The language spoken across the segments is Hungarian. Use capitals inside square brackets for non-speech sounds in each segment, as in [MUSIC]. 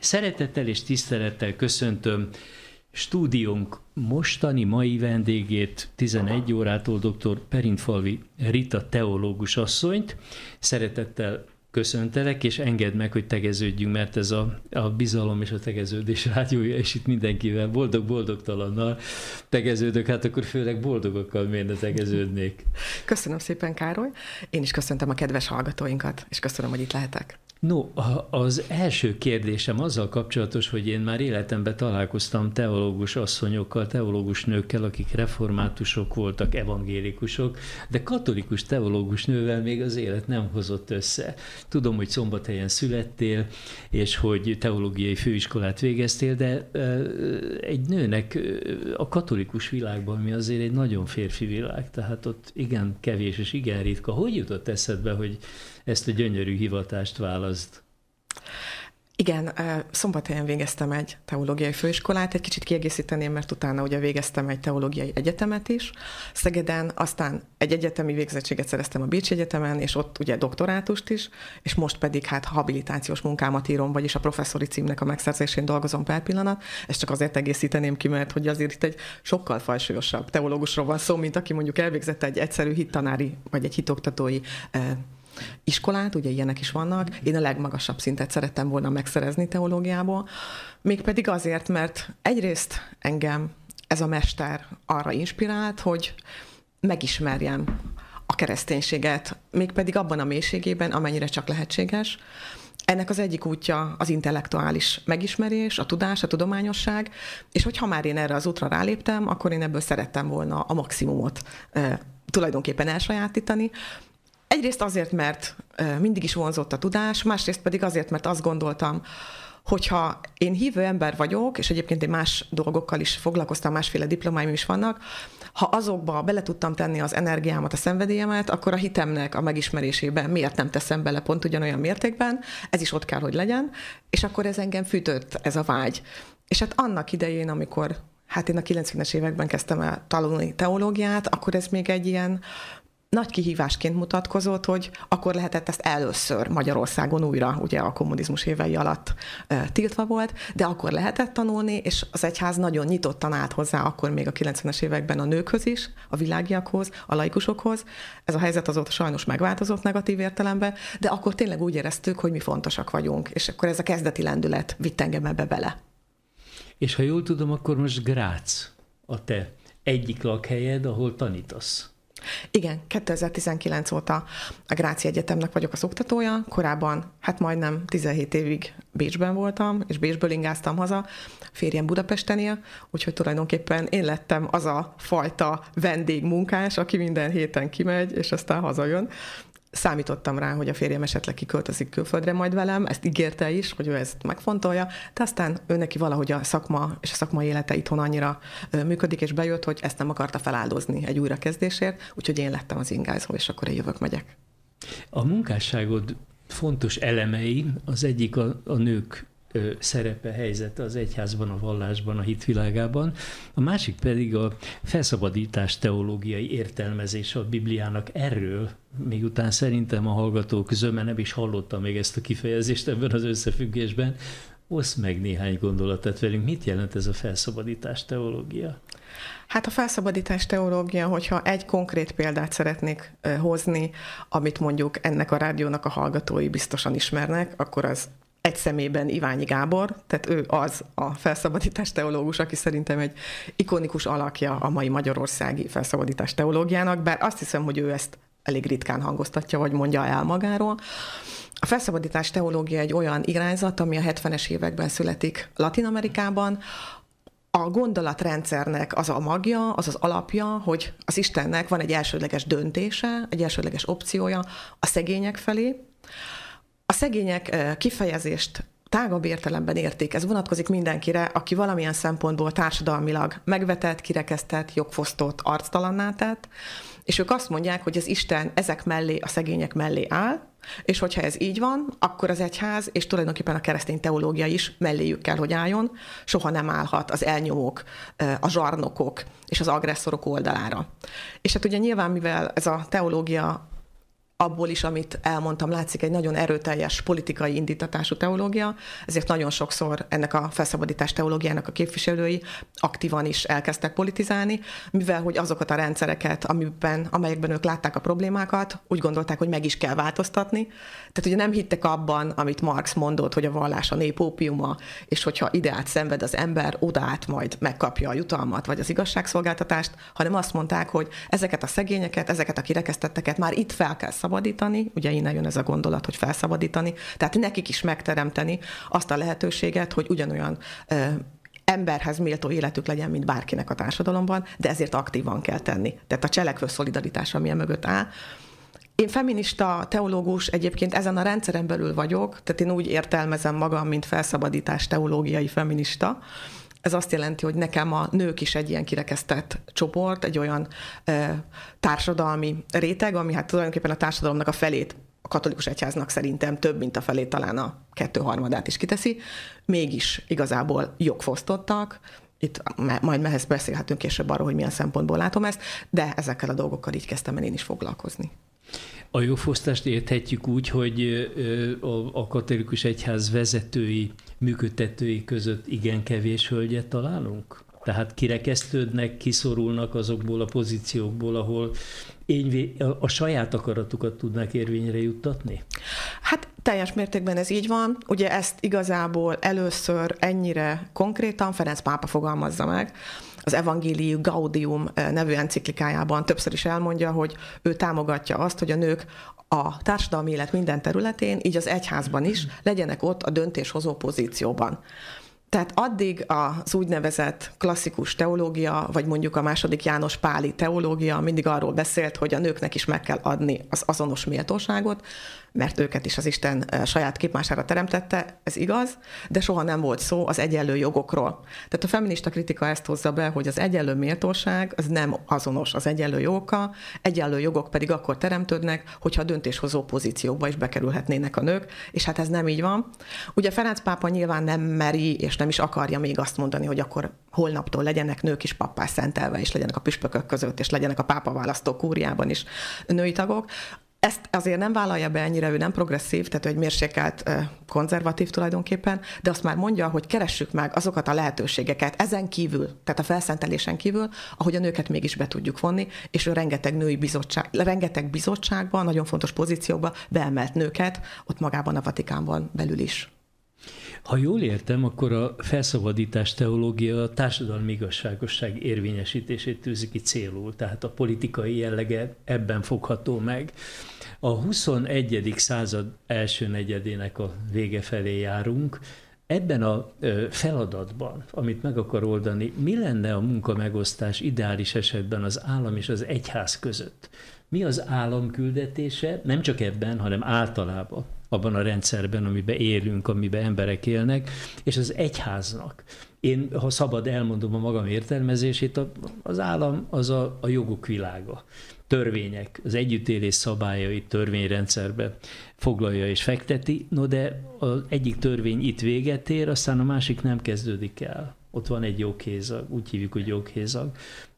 Szeretettel és tisztelettel köszöntöm stúdiónk mostani mai vendégét 11 órától dr. Perintfalvi Rita teológus asszonyt. Szeretettel köszöntelek, és engedd meg, hogy tegeződjünk, mert ez a, a bizalom és a tegeződés rádiója, és itt mindenkivel boldog-boldogtalannal tegeződök, hát akkor főleg boldogokkal miért ne tegeződnék. Köszönöm szépen, Károly. Én is köszöntöm a kedves hallgatóinkat, és köszönöm, hogy itt lehetek. No, az első kérdésem azzal kapcsolatos, hogy én már életemben találkoztam teológus asszonyokkal, teológus nőkkel, akik reformátusok voltak, evangélikusok, de katolikus teológus nővel még az élet nem hozott össze. Tudom, hogy szombathelyen születtél, és hogy teológiai főiskolát végeztél, de egy nőnek a katolikus világban mi azért egy nagyon férfi világ, tehát ott igen kevés és igen ritka. Hogy jutott eszedbe, hogy ezt a gyönyörű hivatást választ. Igen, szombathelyen végeztem egy teológiai főiskolát, egy kicsit kiegészíteném, mert utána ugye végeztem egy teológiai egyetemet is Szegeden, aztán egy egyetemi végzettséget szereztem a Bécsi Egyetemen, és ott ugye doktorátust is, és most pedig hát habilitációs munkámat írom, vagyis a professzori címnek a megszerzésén dolgozom per pillanat. Ezt csak azért egészíteném ki, mert hogy azért itt egy sokkal fajsúlyosabb teológusról van szó, mint aki mondjuk elvégzett egy egyszerű hittanári vagy egy hitoktatói iskolát, ugye ilyenek is vannak. Én a legmagasabb szintet szerettem volna megszerezni teológiából, mégpedig azért, mert egyrészt engem ez a mester arra inspirált, hogy megismerjem a kereszténységet, mégpedig abban a mélységében, amennyire csak lehetséges. Ennek az egyik útja az intellektuális megismerés, a tudás, a tudományosság, és hogyha már én erre az útra ráléptem, akkor én ebből szerettem volna a maximumot e, tulajdonképpen elsajátítani, Egyrészt azért, mert mindig is vonzott a tudás, másrészt pedig azért, mert azt gondoltam, hogyha én hívő ember vagyok, és egyébként én más dolgokkal is foglalkoztam, másféle diplomáim is vannak, ha azokba bele tudtam tenni az energiámat, a szenvedélyemet, akkor a hitemnek a megismerésében miért nem teszem bele pont ugyanolyan mértékben, ez is ott kell, hogy legyen, és akkor ez engem fűtött, ez a vágy. És hát annak idején, amikor hát én a 90-es években kezdtem el tanulni teológiát, akkor ez még egy ilyen nagy kihívásként mutatkozott, hogy akkor lehetett ezt először Magyarországon újra, ugye a kommunizmus évei alatt e, tiltva volt, de akkor lehetett tanulni, és az egyház nagyon nyitottan állt hozzá akkor még a 90-es években a nőkhöz is, a világiakhoz, a laikusokhoz. Ez a helyzet azóta sajnos megváltozott negatív értelemben, de akkor tényleg úgy éreztük, hogy mi fontosak vagyunk, és akkor ez a kezdeti lendület vitt engem ebbe bele. És ha jól tudom, akkor most Grác a te egyik lakhelyed, ahol tanítasz. Igen, 2019 óta a Gráci Egyetemnek vagyok az oktatója, korábban, hát majdnem 17 évig Bécsben voltam, és Bécsből ingáztam haza, férjem Budapesten él, úgyhogy tulajdonképpen én lettem az a fajta vendégmunkás, aki minden héten kimegy, és aztán hazajön számítottam rá, hogy a férjem esetleg kiköltözik külföldre majd velem, ezt ígérte is, hogy ő ezt megfontolja, de aztán ő neki valahogy a szakma és a szakmai élete itthon annyira működik, és bejött, hogy ezt nem akarta feláldozni egy újrakezdésért, úgyhogy én lettem az ingázó, és akkor én jövök, megyek. A munkásságod fontos elemei, az egyik a, a nők szerepe, helyzete az egyházban, a vallásban, a hitvilágában. A másik pedig a felszabadítás teológiai értelmezése a Bibliának erről, után szerintem a hallgatók zöme nem is hallotta még ezt a kifejezést ebben az összefüggésben, Osz meg néhány gondolatot velünk. Mit jelent ez a felszabadítás teológia? Hát a felszabadítás teológia, hogyha egy konkrét példát szeretnék hozni, amit mondjuk ennek a rádiónak a hallgatói biztosan ismernek, akkor az egy szemében Iványi Gábor, tehát ő az a felszabadítás teológus, aki szerintem egy ikonikus alakja a mai magyarországi felszabadítás teológiának, bár azt hiszem, hogy ő ezt elég ritkán hangoztatja, vagy mondja el magáról. A felszabadítás teológia egy olyan irányzat, ami a 70-es években születik Latin-Amerikában, a gondolatrendszernek az a magja, az az alapja, hogy az Istennek van egy elsődleges döntése, egy elsődleges opciója a szegények felé, a szegények kifejezést tágabb értelemben értik. Ez vonatkozik mindenkire, aki valamilyen szempontból társadalmilag megvetett, kirekesztett, jogfosztott, arctalanná tett, és ők azt mondják, hogy az Isten ezek mellé, a szegények mellé áll, és hogyha ez így van, akkor az egyház, és tulajdonképpen a keresztény teológia is melléjük kell, hogy álljon, soha nem állhat az elnyomók, a zsarnokok és az agresszorok oldalára. És hát ugye nyilván, mivel ez a teológia abból is, amit elmondtam, látszik egy nagyon erőteljes politikai indítatású teológia, ezért nagyon sokszor ennek a felszabadítás teológiának a képviselői aktívan is elkezdtek politizálni, mivel hogy azokat a rendszereket, amiben, amelyekben ők látták a problémákat, úgy gondolták, hogy meg is kell változtatni. Tehát ugye nem hittek abban, amit Marx mondott, hogy a vallás a nép ópiuma, és hogyha ideát szenved az ember, át majd megkapja a jutalmat, vagy az igazságszolgáltatást, hanem azt mondták, hogy ezeket a szegényeket, ezeket a kirekesztetteket már itt fel kell felszabadítani, ugye innen jön ez a gondolat, hogy felszabadítani, tehát nekik is megteremteni azt a lehetőséget, hogy ugyanolyan emberhez méltó életük legyen, mint bárkinek a társadalomban, de ezért aktívan kell tenni. Tehát a cselekvő szolidaritás, ami e mögött áll, én feminista teológus egyébként ezen a rendszeren belül vagyok, tehát én úgy értelmezem magam, mint felszabadítás teológiai feminista, ez azt jelenti, hogy nekem a nők is egy ilyen kirekesztett csoport, egy olyan ö, társadalmi réteg, ami hát tulajdonképpen a társadalomnak a felét a katolikus egyháznak szerintem több, mint a felét talán a kettőharmadát is kiteszi, mégis igazából jogfosztottak, itt majd mehez beszélhetünk később arról, hogy milyen szempontból látom ezt, de ezekkel a dolgokkal így kezdtem el én is foglalkozni. A jófosztást érthetjük úgy, hogy a katolikus egyház vezetői, működtetői között igen kevés hölgyet találunk? Tehát kirekesztődnek, kiszorulnak azokból a pozíciókból, ahol a saját akaratukat tudnák érvényre juttatni? Hát teljes mértékben ez így van. Ugye ezt igazából először ennyire konkrétan Ferenc pápa fogalmazza meg, az Evangélium Gaudium eh, nevű enciklikájában többször is elmondja, hogy ő támogatja azt, hogy a nők a társadalmi élet minden területén, így az egyházban is legyenek ott a döntéshozó pozícióban. Tehát addig az úgynevezett klasszikus teológia, vagy mondjuk a második János Páli teológia mindig arról beszélt, hogy a nőknek is meg kell adni az azonos méltóságot, mert őket is az Isten saját képmására teremtette, ez igaz, de soha nem volt szó az egyenlő jogokról. Tehát a feminista kritika ezt hozza be, hogy az egyenlő méltóság az nem azonos az egyenlő jogokkal, egyenlő jogok pedig akkor teremtődnek, hogyha a döntéshozó pozíciókba is bekerülhetnének a nők, és hát ez nem így van. Ugye Ferenc pápa nyilván nem meri, és nem is akarja még azt mondani, hogy akkor holnaptól legyenek nők is pappá szentelve, és legyenek a püspökök között, és legyenek a pápa választó kúriában is női tagok ezt azért nem vállalja be ennyire, ő nem progresszív, tehát egy mérsékelt konzervatív tulajdonképpen, de azt már mondja, hogy keressük meg azokat a lehetőségeket ezen kívül, tehát a felszentelésen kívül, ahogy a nőket mégis be tudjuk vonni, és ő rengeteg női bizottság, rengeteg bizottságban, nagyon fontos pozíciókban beemelt nőket, ott magában a Vatikánban belül is. Ha jól értem, akkor a felszabadítás teológia a társadalmi igazságosság érvényesítését tűzi ki célul, tehát a politikai jellege ebben fogható meg. A 21. század első negyedének a vége felé járunk, Ebben a feladatban, amit meg akar oldani, mi lenne a munkamegosztás ideális esetben az állam és az egyház között? Mi az állam küldetése, nem csak ebben, hanem általában abban a rendszerben, amiben élünk, amiben emberek élnek, és az egyháznak. Én, ha szabad, elmondom a magam értelmezését, az állam az a, a jogok világa törvények, az együttélés szabályai törvényrendszerbe foglalja és fekteti, no de az egyik törvény itt véget ér, aztán a másik nem kezdődik el. Ott van egy joghézag, úgy hívjuk, hogy joghézag.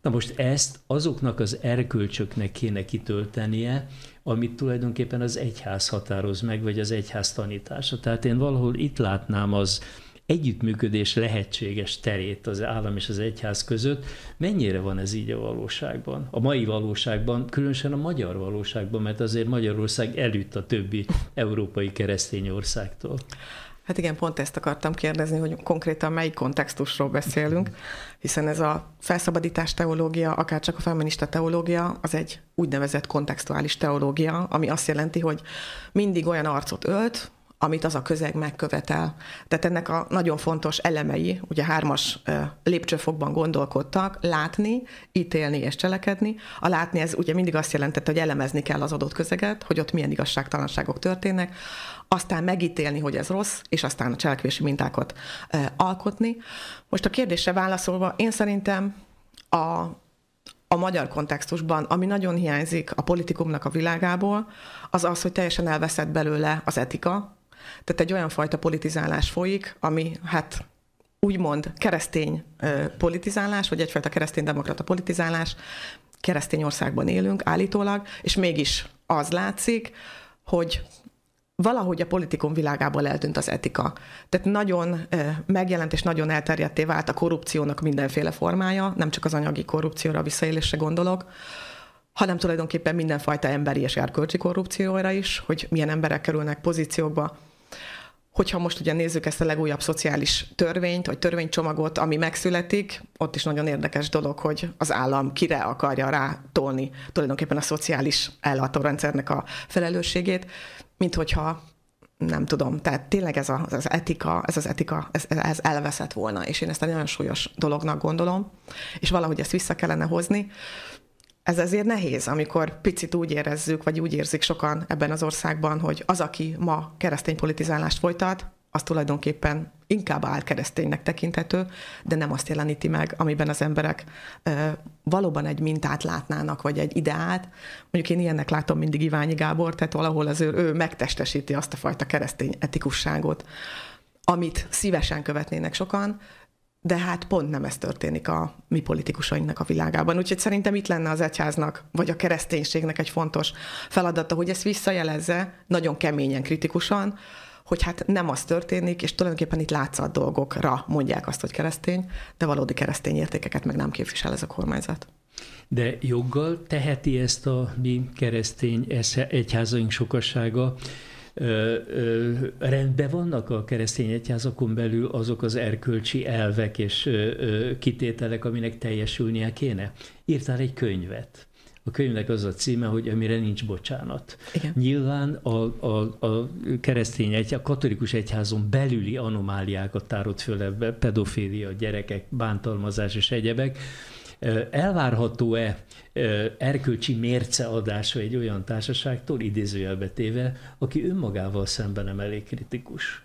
Na most ezt azoknak az erkölcsöknek kéne kitöltenie, amit tulajdonképpen az egyház határoz meg, vagy az egyház tanítása. Tehát én valahol itt látnám az együttműködés lehetséges terét az állam és az egyház között. Mennyire van ez így a valóságban? A mai valóságban, különösen a magyar valóságban, mert azért Magyarország előtt a többi európai keresztény országtól. Hát igen, pont ezt akartam kérdezni, hogy konkrétan melyik kontextusról beszélünk, hiszen ez a felszabadítás teológia, akár csak a feminista teológia, az egy úgynevezett kontextuális teológia, ami azt jelenti, hogy mindig olyan arcot ölt, amit az a közeg megkövetel. Tehát ennek a nagyon fontos elemei, ugye hármas lépcsőfokban gondolkodtak, látni, ítélni és cselekedni. A látni ez ugye mindig azt jelentette, hogy elemezni kell az adott közeget, hogy ott milyen igazságtalanságok történnek aztán megítélni, hogy ez rossz, és aztán a cselekvési mintákat e, alkotni. Most a kérdésre válaszolva, én szerintem a, a magyar kontextusban, ami nagyon hiányzik a politikumnak a világából, az az, hogy teljesen elveszett belőle az etika. Tehát egy olyan fajta politizálás folyik, ami hát úgymond keresztény e, politizálás, vagy egyfajta keresztény-demokrata politizálás, keresztény országban élünk állítólag, és mégis az látszik, hogy valahogy a politikum világából eltűnt az etika. Tehát nagyon megjelent és nagyon elterjedté vált a korrupciónak mindenféle formája, nem csak az anyagi korrupcióra, a visszaélésre gondolok, hanem tulajdonképpen mindenfajta emberi és erkölcsi korrupcióra is, hogy milyen emberek kerülnek pozíciókba. Hogyha most ugye nézzük ezt a legújabb szociális törvényt, vagy törvénycsomagot, ami megszületik, ott is nagyon érdekes dolog, hogy az állam kire akarja rátolni tulajdonképpen a szociális ellátórendszernek a felelősségét mint hogyha nem tudom, tehát tényleg ez a, az etika, ez az etika, ez, ez elveszett volna, és én ezt egy nagyon súlyos dolognak gondolom, és valahogy ezt vissza kellene hozni. Ez ezért nehéz, amikor picit úgy érezzük, vagy úgy érzik sokan ebben az országban, hogy az, aki ma keresztény politizálást folytat, az tulajdonképpen inkább kereszténynek tekinthető, de nem azt jeleníti meg, amiben az emberek ö, valóban egy mintát látnának, vagy egy ideát. Mondjuk én ilyennek látom mindig Iványi Gábor, tehát valahol az ő, ő megtestesíti azt a fajta keresztény etikusságot, amit szívesen követnének sokan, de hát pont nem ez történik a mi politikusainknak a világában. Úgyhogy szerintem itt lenne az egyháznak, vagy a kereszténységnek egy fontos feladata, hogy ezt visszajelezze nagyon keményen, kritikusan, hogy hát nem az történik, és tulajdonképpen itt látszat dolgokra mondják azt, hogy keresztény, de valódi keresztény értékeket meg nem képvisel ez a kormányzat. De joggal teheti ezt a mi keresztény egyházaink sokassága, Ö, ö, rendben vannak a keresztény egyházakon belül azok az erkölcsi elvek és ö, kitételek, aminek teljesülnie kéne? Írtál egy könyvet. A könyvnek az a címe, hogy amire nincs bocsánat. Igen. Nyilván a, a, a keresztény, egy, a katolikus egyházon belüli anomáliákat tárott föl ebbe, pedofília, gyerekek, bántalmazás és egyebek. Elvárható-e erkölcsi mérceadása egy olyan társaságtól, idézőjelbe téve, aki önmagával szemben nem elég kritikus?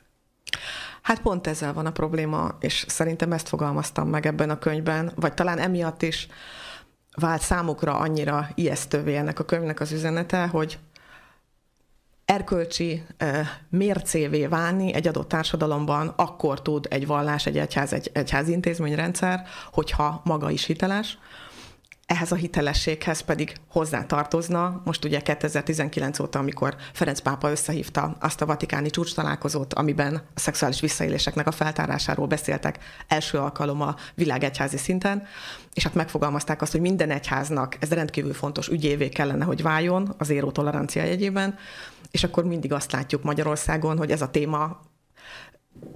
Hát pont ezzel van a probléma, és szerintem ezt fogalmaztam meg ebben a könyvben, vagy talán emiatt is, vált számukra annyira ijesztővé ennek a könyvnek az üzenete, hogy erkölcsi eh, mércévé válni egy adott társadalomban akkor tud egy vallás, egy egyház, egy egyházintézményrendszer, hogyha maga is hiteles, ehhez a hitelességhez pedig hozzátartozna, most ugye 2019 óta, amikor Ferenc pápa összehívta azt a vatikáni csúcs találkozót, amiben a szexuális visszaéléseknek a feltárásáról beszéltek első alkalom a világegyházi szinten, és hát megfogalmazták azt, hogy minden egyháznak ez rendkívül fontos ügyévé kellene, hogy váljon az éró tolerancia jegyében, és akkor mindig azt látjuk Magyarországon, hogy ez a téma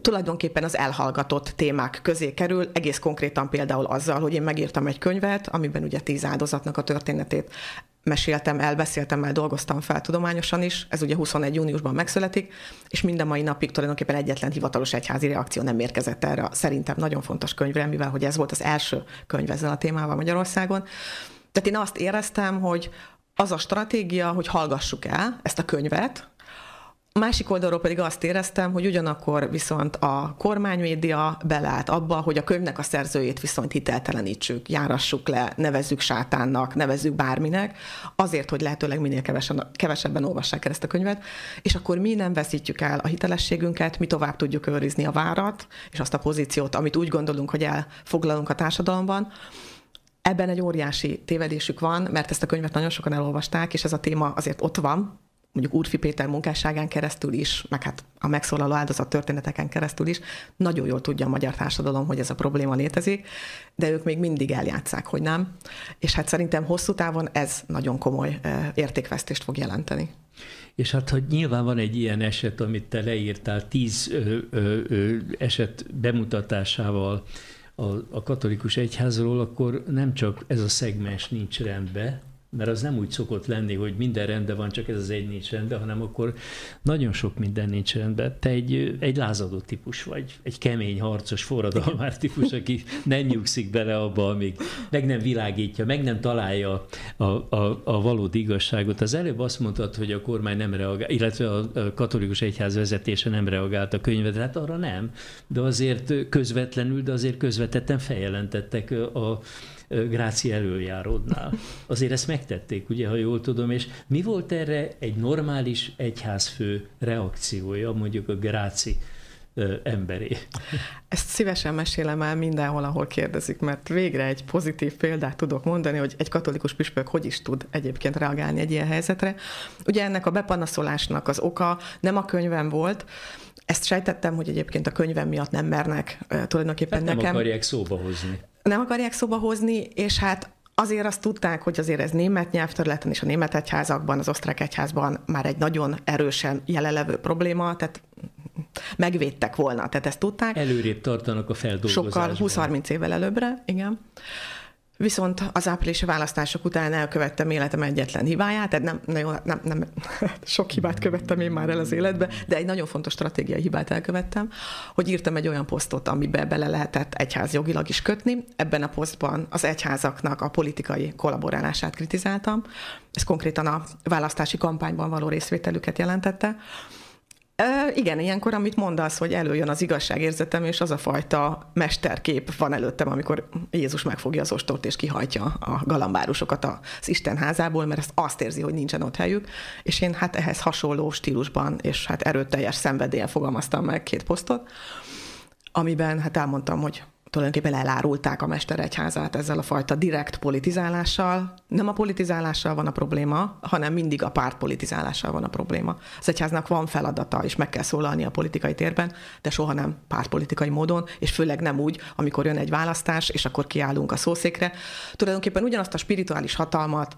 tulajdonképpen az elhallgatott témák közé kerül, egész konkrétan például azzal, hogy én megírtam egy könyvet, amiben ugye tíz áldozatnak a történetét meséltem el, beszéltem el, dolgoztam fel tudományosan is, ez ugye 21. júniusban megszületik, és mind a mai napig tulajdonképpen egyetlen hivatalos egyházi reakció nem érkezett erre szerintem nagyon fontos könyvre, mivel hogy ez volt az első könyv ezzel a témával Magyarországon. Tehát én azt éreztem, hogy az a stratégia, hogy hallgassuk el ezt a könyvet, Másik oldalról pedig azt éreztem, hogy ugyanakkor viszont a kormánymédia belállt abba, hogy a könyvnek a szerzőjét viszont hiteltelenítsük, járassuk le, nevezzük sátánnak, nevezzük bárminek, azért, hogy lehetőleg minél kevesen, kevesebben olvassák el ezt a könyvet, és akkor mi nem veszítjük el a hitelességünket, mi tovább tudjuk őrizni a várat, és azt a pozíciót, amit úgy gondolunk, hogy elfoglalunk a társadalomban, Ebben egy óriási tévedésük van, mert ezt a könyvet nagyon sokan elolvasták, és ez a téma azért ott van, mondjuk Úrfi Péter munkásságán keresztül is, meg hát a megszólaló áldozat történeteken keresztül is, nagyon jól tudja a magyar társadalom, hogy ez a probléma létezik, de ők még mindig eljátszák, hogy nem. És hát szerintem hosszú távon ez nagyon komoly értékvesztést fog jelenteni. És hát, hogy nyilván van egy ilyen eset, amit te leírtál, tíz ö, ö, ö, eset bemutatásával a, a katolikus egyházról, akkor nem csak ez a szegmens nincs rendben, mert az nem úgy szokott lenni, hogy minden rendben van, csak ez az egy nincs rendben, hanem akkor nagyon sok minden nincs rendben. Te egy, egy lázadó típus vagy, egy kemény, harcos, forradalmár típus, aki nem nyugszik bele abba, amíg meg nem világítja, meg nem találja a, a, a valódi igazságot. Az előbb azt mondtad, hogy a kormány nem reagál, illetve a katolikus egyház vezetése nem reagált a könyvedre, hát arra nem, de azért közvetlenül, de azért közvetetten feljelentettek a Gráci előjárodnál. Azért ezt megtették, ugye, ha jól tudom, és mi volt erre egy normális egyházfő reakciója mondjuk a Gráci emberé. Ezt szívesen mesélem el mindenhol, ahol kérdezik, mert végre egy pozitív példát tudok mondani, hogy egy katolikus püspök hogy is tud egyébként reagálni egy ilyen helyzetre. Ugye ennek a bepanaszolásnak az oka nem a könyvem volt, ezt sejtettem, hogy egyébként a könyvem miatt nem mernek tulajdonképpen hát nem nekem. Nem akarják szóba hozni. Nem akarják szóba hozni, és hát azért azt tudták, hogy azért ez német nyelvterületen és a német egyházakban, az osztrák egyházban már egy nagyon erősen jelenlevő probléma, tehát megvédtek volna, tehát ezt tudták. Előrébb tartanak a feldolgozásban. Sokkal 20-30 évvel előbbre, igen. Uh, viszont az áprilisi választások után elkövettem életem egyetlen hibáját, tehát nem, nagyon, nem, nem, [LAUGHS] sok hibát követtem én már el az életbe, de egy nagyon fontos stratégiai hibát elkövettem, hogy írtam egy olyan posztot, amiben bele lehetett egyház jogilag is kötni. Ebben a posztban az egyházaknak a politikai kollaborálását kritizáltam. Ez konkrétan a választási kampányban való részvételüket jelentette igen, ilyenkor, amit mondasz, hogy előjön az igazságérzetem, és az a fajta mesterkép van előttem, amikor Jézus megfogja az ostort, és kihajtja a galambárusokat az Isten házából, mert ezt azt érzi, hogy nincsen ott helyük, és én hát ehhez hasonló stílusban, és hát erőteljes szenvedélyen fogalmaztam meg két posztot, amiben hát elmondtam, hogy tulajdonképpen elárulták a mesteregyházát ezzel a fajta direkt politizálással. Nem a politizálással van a probléma, hanem mindig a párt politizálással van a probléma. Az egyháznak van feladata, és meg kell szólalni a politikai térben, de soha nem pártpolitikai módon, és főleg nem úgy, amikor jön egy választás, és akkor kiállunk a szószékre. Tulajdonképpen ugyanazt a spirituális hatalmat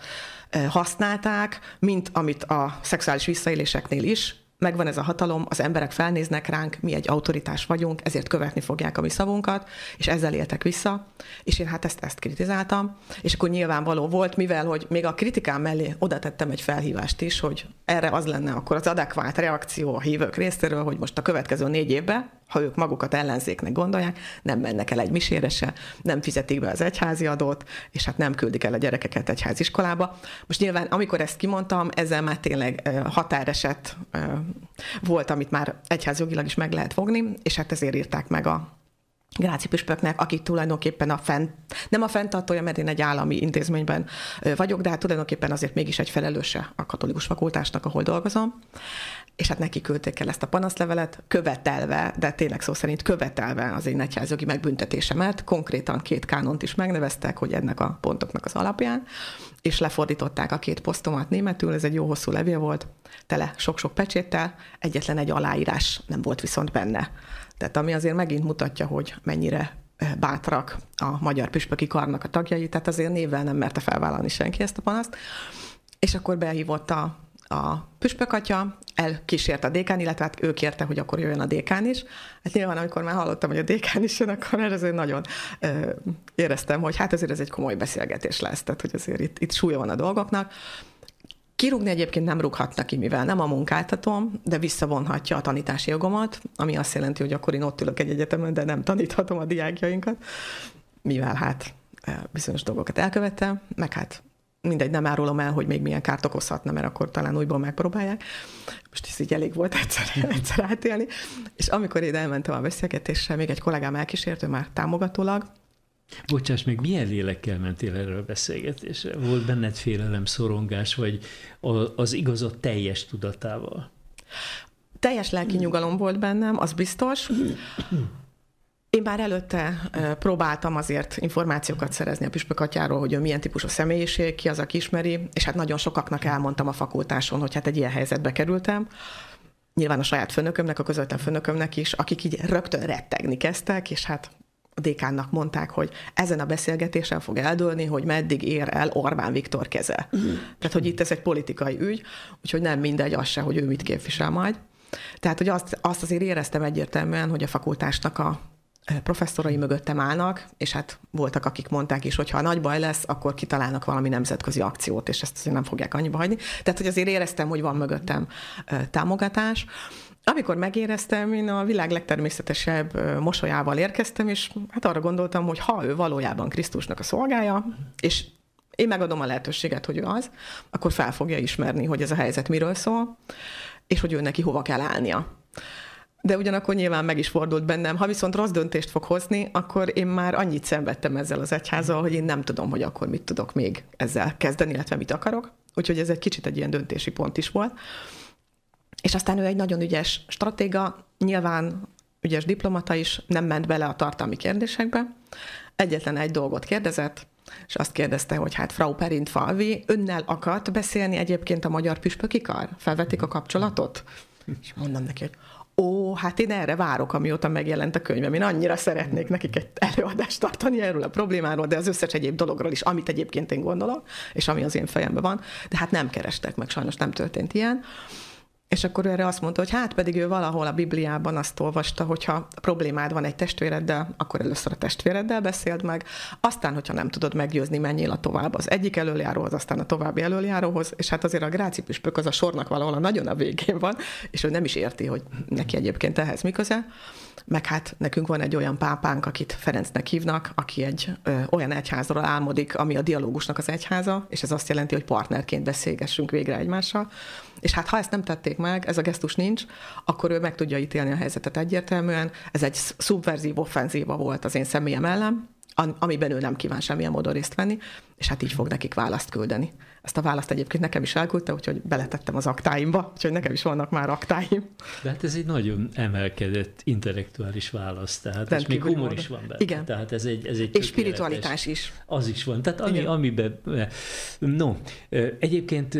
eh, használták, mint amit a szexuális visszaéléseknél is, megvan ez a hatalom, az emberek felnéznek ránk, mi egy autoritás vagyunk, ezért követni fogják a mi szavunkat, és ezzel éltek vissza, és én hát ezt, ezt kritizáltam, és akkor nyilvánvaló volt, mivel, hogy még a kritikám mellé oda tettem egy felhívást is, hogy erre az lenne akkor az adekvát reakció a hívők részéről, hogy most a következő négy évben ha ők magukat ellenzéknek gondolják, nem mennek el egy misére se, nem fizetik be az egyházi adót, és hát nem küldik el a gyerekeket egyháziskolába. Most nyilván, amikor ezt kimondtam, ezzel már tényleg határeset volt, amit már egyházjogilag is meg lehet fogni, és hát ezért írták meg a Gráci püspöknek, aki tulajdonképpen a fent, nem a fenntartója, mert én egy állami intézményben vagyok, de hát tulajdonképpen azért mégis egy felelőse a katolikus fakultásnak, ahol dolgozom és hát neki küldték el ezt a panaszlevelet, követelve, de tényleg szó szerint követelve az én egyházjogi megbüntetésemet, konkrétan két kánont is megneveztek, hogy ennek a pontoknak az alapján, és lefordították a két posztomat németül, ez egy jó hosszú levél volt, tele sok-sok pecséttel, egyetlen egy aláírás nem volt viszont benne. Tehát ami azért megint mutatja, hogy mennyire eh, bátrak a magyar püspöki karnak a tagjai, tehát azért névvel nem merte felvállalni senki ezt a panaszt. És akkor behívott a a Püspök atya, elkísért a dékán, illetve hát ő kérte, hogy akkor jöjjön a dékán is. Hát nyilván, amikor már hallottam, hogy a dékán is jön, akkor már azért nagyon ö, éreztem, hogy hát azért ez egy komoly beszélgetés lesz, tehát hogy azért itt, itt súlya van a dolgoknak. Kirúgni egyébként nem rúghatnak ki, mivel nem a munkáltatom, de visszavonhatja a tanítási jogomat, ami azt jelenti, hogy akkor én ott ülök egy egyetemen, de nem taníthatom a diákjainkat, mivel hát bizonyos dolgokat elkövettem, meg hát mindegy, nem árulom el, hogy még milyen kárt okozhatna, mert akkor talán újból megpróbálják. Most is így elég volt egyszer, [LAUGHS] egyszer átélni. És amikor én elmentem a beszélgetéssel, még egy kollégám elkísértő már támogatólag, Bocsáss meg, milyen lélekkel mentél erre a beszélgetésre? Volt benned félelem, szorongás, vagy az igazat teljes tudatával? Teljes lelki nyugalom volt bennem, az biztos. [CLEARS THROAT] Én már előtte próbáltam azért információkat szerezni a püspök atyáról, hogy ő milyen típusú személyiség, ki az, aki ismeri, és hát nagyon sokaknak elmondtam a fakultáson, hogy hát egy ilyen helyzetbe kerültem. Nyilván a saját főnökömnek, a közvetlen főnökömnek is, akik így rögtön rettegni kezdtek, és hát a dékánnak mondták, hogy ezen a beszélgetésen fog eldőlni, hogy meddig ér el Orbán Viktor keze. Mm. Tehát, hogy itt ez egy politikai ügy, úgyhogy nem mindegy az se, hogy ő mit képvisel majd. Tehát, hogy azt, azt azért éreztem egyértelműen, hogy a fakultásnak a professzorai mögöttem állnak, és hát voltak, akik mondták is, hogy ha nagy baj lesz, akkor kitalálnak valami nemzetközi akciót, és ezt azért nem fogják annyiba hagyni. Tehát, hogy azért éreztem, hogy van mögöttem támogatás. Amikor megéreztem, én a világ legtermészetesebb mosolyával érkeztem, és hát arra gondoltam, hogy ha ő valójában Krisztusnak a szolgája, és én megadom a lehetőséget, hogy ő az, akkor fel fogja ismerni, hogy ez a helyzet miről szól, és hogy ő neki hova kell állnia de ugyanakkor nyilván meg is fordult bennem. Ha viszont rossz döntést fog hozni, akkor én már annyit szenvedtem ezzel az egyházzal, hogy én nem tudom, hogy akkor mit tudok még ezzel kezdeni, illetve mit akarok. Úgyhogy ez egy kicsit egy ilyen döntési pont is volt. És aztán ő egy nagyon ügyes stratéga, nyilván ügyes diplomata is, nem ment bele a tartalmi kérdésekbe. Egyetlen egy dolgot kérdezett, és azt kérdezte, hogy hát Frau Perint falvi, önnel akart beszélni egyébként a magyar püspöki kar? Felvették a kapcsolatot? És mondom neki, hogy ó, hát én erre várok, amióta megjelent a könyvem. Én annyira szeretnék nekik egy előadást tartani erről a problémáról, de az összes egyéb dologról is, amit egyébként én gondolok, és ami az én fejemben van, de hát nem kerestek meg, sajnos nem történt ilyen. És akkor ő erre azt mondta, hogy hát pedig ő valahol a Bibliában azt olvasta, hogyha problémád van egy testvéreddel, akkor először a testvéreddel beszéld meg, aztán, hogyha nem tudod meggyőzni, menjél a tovább az egyik elöljáróhoz, aztán a további elöljáróhoz, és hát azért a Gráci püspök az a sornak valahol a nagyon a végén van, és ő nem is érti, hogy neki egyébként ehhez miközben, Meg hát nekünk van egy olyan pápánk, akit Ferencnek hívnak, aki egy ö, olyan egyházról álmodik, ami a dialógusnak az egyháza, és ez azt jelenti, hogy partnerként beszélgessünk végre egymással. És hát ha ezt nem tették meg, ez a gesztus nincs, akkor ő meg tudja ítélni a helyzetet egyértelműen. Ez egy szubverzív offenzíva volt az én személyem ellen, amiben ő nem kíván semmilyen módon részt venni, és hát így fog nekik választ küldeni. Ezt a választ egyébként nekem is elküldte, úgyhogy beletettem az aktáimba, úgyhogy nekem is vannak már aktáim. De hát ez egy nagyon emelkedett intellektuális válasz, tehát és még humor is van benne. Igen. Tehát ez egy, ez egy és spiritualitás is. Az is van. Tehát ami, amibe, amiben... No, egyébként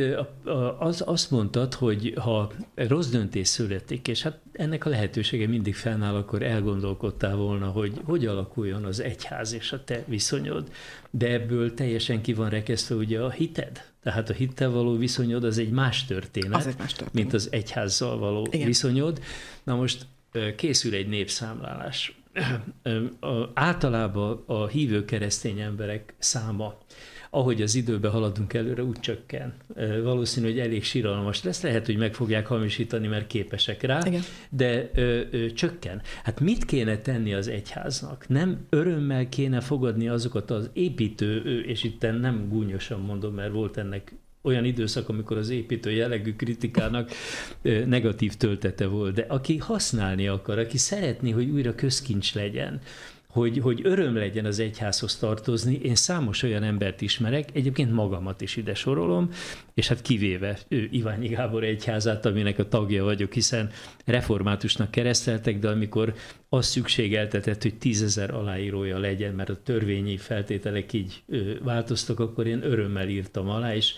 az, azt mondtad, hogy ha rossz döntés születik, és hát ennek a lehetősége mindig fennáll, akkor elgondolkodtál volna, hogy hogy alakuljon az egyház és a te viszonyod de ebből teljesen ki van rekesztve ugye a hited. Tehát a hittel való viszonyod az egy más történet, az egy más történet. mint az egyházzal való Igen. viszonyod. Na most készül egy népszámlálás. Általában a hívő keresztény emberek száma ahogy az időbe haladunk előre, úgy csökken. Valószínű, hogy elég síralmas lesz, lehet, hogy meg fogják hamisítani, mert képesek rá, Igen. de ö, ö, csökken. Hát mit kéne tenni az egyháznak? Nem örömmel kéne fogadni azokat az építő, és itt nem gúnyosan mondom, mert volt ennek olyan időszak, amikor az építő jellegű kritikának negatív töltete volt, de aki használni akar, aki szeretné, hogy újra közkincs legyen, hogy, hogy öröm legyen az egyházhoz tartozni. Én számos olyan embert ismerek, egyébként magamat is ide sorolom, és hát kivéve ő, Iványi Gábor egyházát, aminek a tagja vagyok, hiszen reformátusnak kereszteltek, de amikor az szükségeltetett, hogy tízezer aláírója legyen, mert a törvényi feltételek így változtak, akkor én örömmel írtam alá, és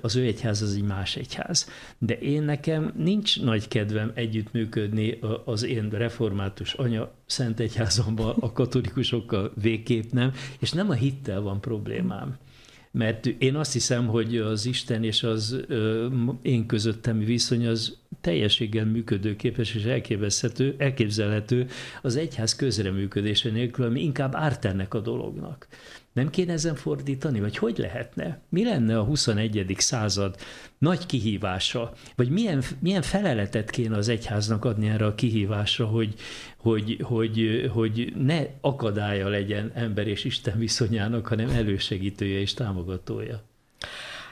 az ő egyház az egy más egyház. De én nekem nincs nagy kedvem együttműködni az én református anya szent egyházamban a katolikusokkal végképp nem, és nem a hittel van problémám. Mert én azt hiszem, hogy az Isten és az én közöttemi viszony az teljességgel működőképes és elképzelhető, elképzelhető az egyház közreműködése nélkül, ami inkább árt ennek a dolognak. Nem kéne ezen fordítani? Vagy hogy lehetne? Mi lenne a 21. század nagy kihívása? Vagy milyen, milyen feleletet kéne az egyháznak adni erre a kihívásra, hogy, hogy, hogy, hogy ne akadálya legyen ember és Isten viszonyának, hanem elősegítője és támogatója?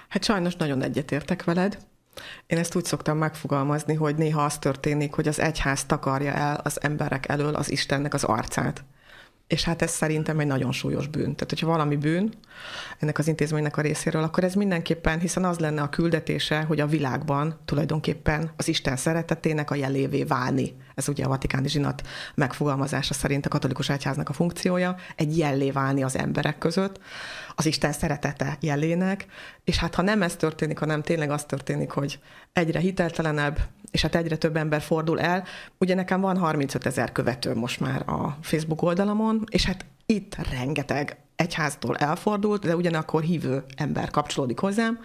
Hát sajnos nagyon egyetértek veled. Én ezt úgy szoktam megfogalmazni, hogy néha az történik, hogy az egyház takarja el az emberek elől az Istennek az arcát. És hát ez szerintem egy nagyon súlyos bűn. Tehát, hogyha valami bűn ennek az intézménynek a részéről, akkor ez mindenképpen, hiszen az lenne a küldetése, hogy a világban tulajdonképpen az Isten szeretetének a jelévé válni. Ez ugye a vatikáni zsinat megfogalmazása szerint a katolikus egyháznak a funkciója, egy jellé válni az emberek között, az Isten szeretete jelének, és hát ha nem ez történik, hanem tényleg az történik, hogy egyre hiteltelenebb, és hát egyre több ember fordul el. Ugye nekem van 35 ezer követő most már a Facebook oldalamon, és hát itt rengeteg egyháztól elfordult, de ugyanakkor hívő ember kapcsolódik hozzám,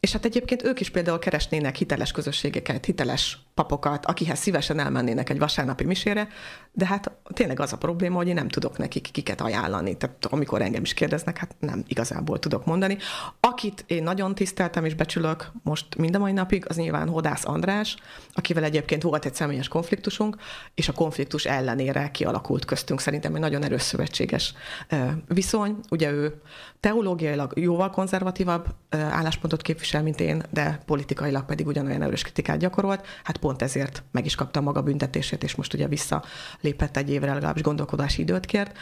és hát egyébként ők is például keresnének hiteles közösségeket, hiteles papokat, akihez szívesen elmennének egy vasárnapi misére, de hát tényleg az a probléma, hogy én nem tudok nekik kiket ajánlani. Tehát amikor engem is kérdeznek, hát nem igazából tudok mondani. Akit én nagyon tiszteltem és becsülök most mind a mai napig, az nyilván Hodász András, akivel egyébként volt egy személyes konfliktusunk, és a konfliktus ellenére kialakult köztünk szerintem egy nagyon erős szövetséges viszony. Ugye ő teológiailag jóval konzervatívabb álláspontot képvisel, mint én, de politikailag pedig ugyanolyan erős kritikát gyakorolt. Hát pont ezért meg is kapta maga büntetését, és most ugye visszalépett egy évre legalábbis gondolkodási időt kért.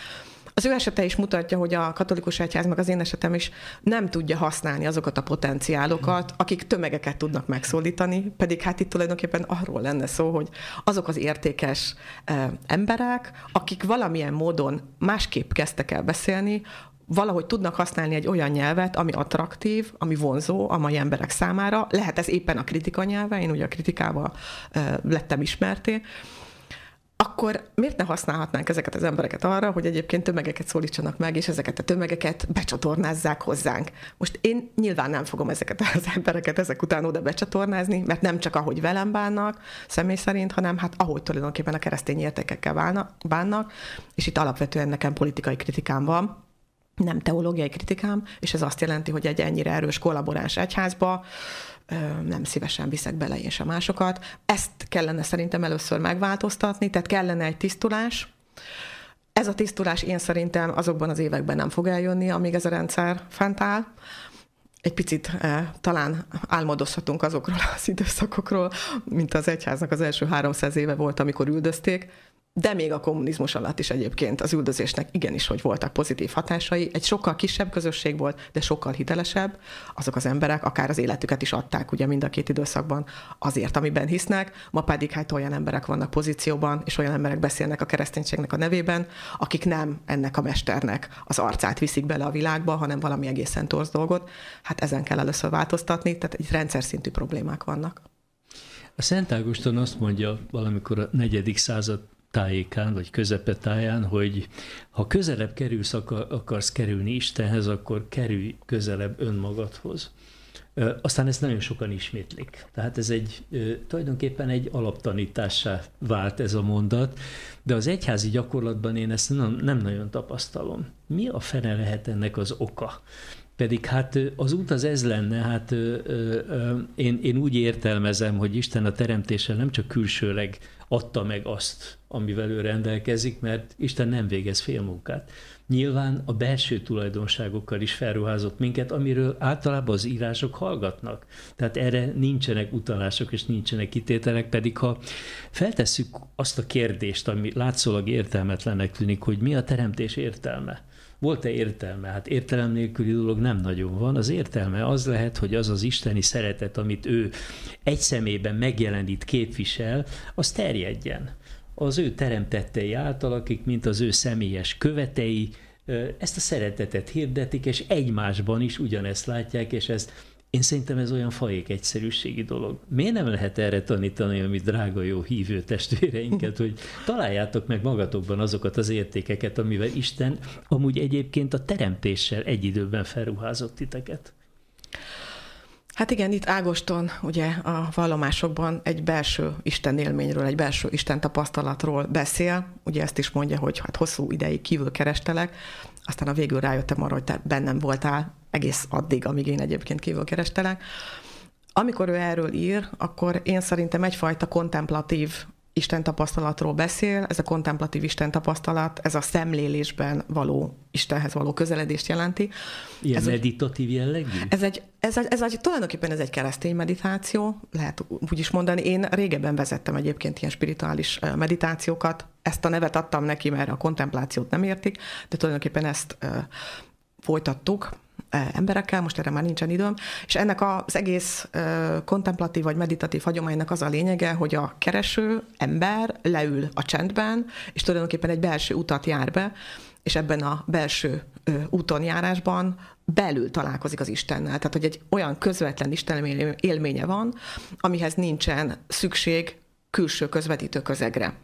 Az ő esete is mutatja, hogy a katolikus egyház, meg az én esetem is nem tudja használni azokat a potenciálokat, akik tömegeket tudnak megszólítani, pedig hát itt tulajdonképpen arról lenne szó, hogy azok az értékes eh, emberek, akik valamilyen módon másképp kezdtek el beszélni, valahogy tudnak használni egy olyan nyelvet, ami attraktív, ami vonzó a mai emberek számára. Lehet ez éppen a kritika nyelve, én ugye a kritikával lettem ismerté, akkor miért ne használhatnánk ezeket az embereket arra, hogy egyébként tömegeket szólítsanak meg, és ezeket a tömegeket becsatornázzák hozzánk? Most én nyilván nem fogom ezeket az embereket ezek után oda becsatornázni, mert nem csak ahogy velem bánnak személy szerint, hanem hát ahogy tulajdonképpen a keresztény értékekkel bánnak, bánnak és itt alapvetően nekem politikai kritikám van, nem teológiai kritikám, és ez azt jelenti, hogy egy ennyire erős kollaboráns egyházba nem szívesen viszek bele én sem másokat. Ezt kellene szerintem először megváltoztatni, tehát kellene egy tisztulás. Ez a tisztulás én szerintem azokban az években nem fog eljönni, amíg ez a rendszer fent áll egy picit eh, talán álmodozhatunk azokról az időszakokról, mint az egyháznak az első 300 éve volt, amikor üldözték, de még a kommunizmus alatt is egyébként az üldözésnek igenis, hogy voltak pozitív hatásai. Egy sokkal kisebb közösség volt, de sokkal hitelesebb. Azok az emberek akár az életüket is adták, ugye mind a két időszakban azért, amiben hisznek. Ma pedig hát olyan emberek vannak pozícióban, és olyan emberek beszélnek a kereszténységnek a nevében, akik nem ennek a mesternek az arcát viszik bele a világba, hanem valami egészen torz dolgot. Hát ezen kell először változtatni, tehát egy rendszer szintű problémák vannak. A Szent Ágoston azt mondja valamikor a negyedik század tájékán, vagy közepetáján, hogy ha közelebb kerülsz, akarsz kerülni Istenhez, akkor kerülj közelebb önmagadhoz. Aztán ezt nagyon sokan ismétlik. Tehát ez egy, tulajdonképpen egy alaptanítássá vált ez a mondat, de az egyházi gyakorlatban én ezt nem, nem nagyon tapasztalom. Mi a fene lehet ennek az oka? Pedig hát az út az ez lenne, hát ö, ö, én, én úgy értelmezem, hogy Isten a teremtéssel nem csak külsőleg adta meg azt, amivel ő rendelkezik, mert Isten nem végez félmunkát. Nyilván a belső tulajdonságokkal is felruházott minket, amiről általában az írások hallgatnak. Tehát erre nincsenek utalások és nincsenek kitételek, pedig ha feltesszük azt a kérdést, ami látszólag értelmetlenek tűnik, hogy mi a teremtés értelme, volt-e értelme? Hát értelem nélküli dolog nem nagyon van. Az értelme az lehet, hogy az az isteni szeretet, amit ő egy szemében megjelenít, képvisel, az terjedjen. Az ő teremtettei által, akik mint az ő személyes követei, ezt a szeretetet hirdetik, és egymásban is ugyanezt látják, és ezt én szerintem ez olyan fajék egyszerűségi dolog. Miért nem lehet erre tanítani a mi drága jó hívő testvéreinket, hogy találjátok meg magatokban azokat az értékeket, amivel Isten amúgy egyébként a teremtéssel egy időben felruházott titeket? Hát igen, itt Ágoston ugye a vallomásokban egy belső Isten élményről, egy belső Isten tapasztalatról beszél, ugye ezt is mondja, hogy hát hosszú ideig kívül kerestelek, aztán a végül rájöttem arra, hogy te bennem voltál egész addig, amíg én egyébként kívül kerestelek. Amikor ő erről ír, akkor én szerintem egyfajta kontemplatív Isten tapasztalatról beszél, ez a kontemplatív Isten tapasztalat, ez a szemlélésben való Istenhez való közeledést jelenti. Ilyen ez meditatív jellegű? Ez egy, ez, egy, ez egy, tulajdonképpen ez egy keresztény meditáció, lehet úgy is mondani. Én régebben vezettem egyébként ilyen spirituális meditációkat, ezt a nevet adtam neki, mert a kontemplációt nem értik, de tulajdonképpen ezt folytattuk, emberekkel, most erre már nincsen időm, és ennek az egész kontemplatív vagy meditatív hagyománynak az a lényege, hogy a kereső ember leül a csendben, és tulajdonképpen egy belső utat jár be, és ebben a belső úton járásban belül találkozik az Istennel. Tehát, hogy egy olyan közvetlen Isten élménye van, amihez nincsen szükség külső közvetítő közegre.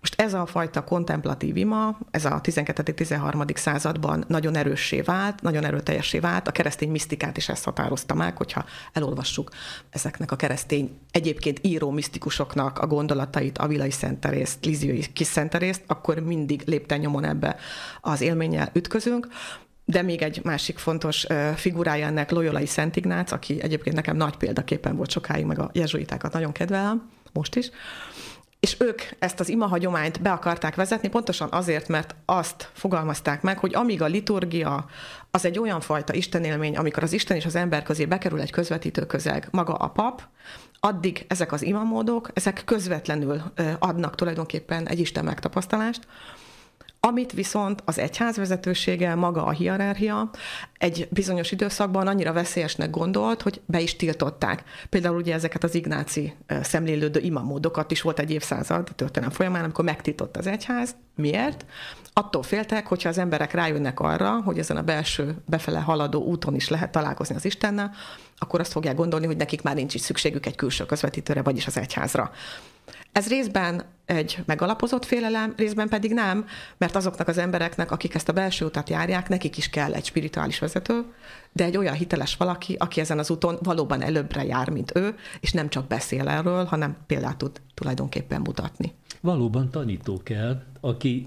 Most ez a fajta kontemplatív ima, ez a 12.-13. században nagyon erőssé vált, nagyon erőteljessé vált, a keresztény misztikát is ezt határozta meg, hogyha elolvassuk ezeknek a keresztény egyébként író misztikusoknak a gondolatait, vilai Szenterészt, Liziói Kis Szenterészt, akkor mindig lépten nyomon ebbe az élménnyel ütközünk, de még egy másik fontos figurája ennek Loyolai Szent Ignác, aki egyébként nekem nagy példaképpen volt sokáig, meg a jezsuitákat nagyon kedvelem, most is, és ők ezt az ima hagyományt be akarták vezetni, pontosan azért, mert azt fogalmazták meg, hogy amíg a liturgia az egy olyan fajta istenélmény, amikor az Isten és az ember közé bekerül egy közvetítő közeg, maga a pap, addig ezek az imamódok, ezek közvetlenül adnak tulajdonképpen egy Isten megtapasztalást, amit viszont az egyház vezetősége, maga a hierarchia egy bizonyos időszakban annyira veszélyesnek gondolt, hogy be is tiltották. Például ugye ezeket az ignáci szemlélődő imamódokat is volt egy évszázad a történelem folyamán, amikor megtiltott az egyház. Miért? Attól féltek, hogyha az emberek rájönnek arra, hogy ezen a belső befele haladó úton is lehet találkozni az Istennel, akkor azt fogják gondolni, hogy nekik már nincs is szükségük egy külső közvetítőre, vagyis az egyházra. Ez részben egy megalapozott félelem, részben pedig nem, mert azoknak az embereknek, akik ezt a belső utat járják, nekik is kell egy spirituális vezető, de egy olyan hiteles valaki, aki ezen az úton valóban előbbre jár, mint ő, és nem csak beszél erről, hanem példát tud tulajdonképpen mutatni. Valóban tanító kell, aki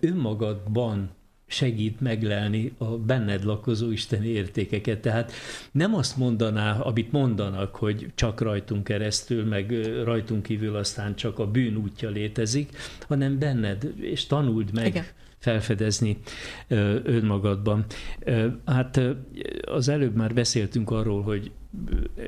önmagadban segít meglelni a benned lakozó isteni értékeket. Tehát nem azt mondaná, amit mondanak, hogy csak rajtunk keresztül, meg rajtunk kívül aztán csak a bűn útja létezik, hanem benned, és tanuld meg Igen felfedezni önmagadban. Hát az előbb már beszéltünk arról, hogy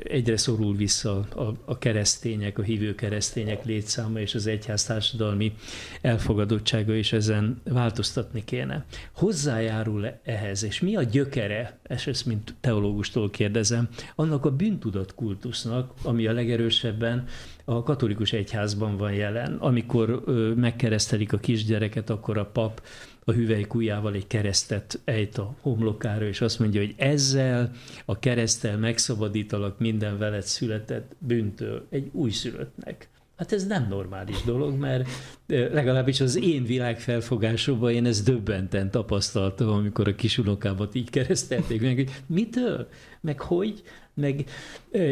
egyre szorul vissza a, a keresztények, a hívő keresztények létszáma és az egyház társadalmi elfogadottsága, és ezen változtatni kéne. Hozzájárul -e ehhez, és mi a gyökere, és ezt mint teológustól kérdezem, annak a bűntudat kultusznak, ami a legerősebben a katolikus egyházban van jelen. Amikor megkeresztelik a kisgyereket, akkor a pap a hüvelykújjával egy keresztet ejt a homlokára, és azt mondja, hogy ezzel a keresztel megszabadítalak minden veled született bűntől egy újszülöttnek. Hát ez nem normális dolog, mert eh, legalábbis az én felfogásomban én ezt döbbenten tapasztaltam, amikor a kisunokámat így keresztelték meg, hogy mitől, meg hogy, meg,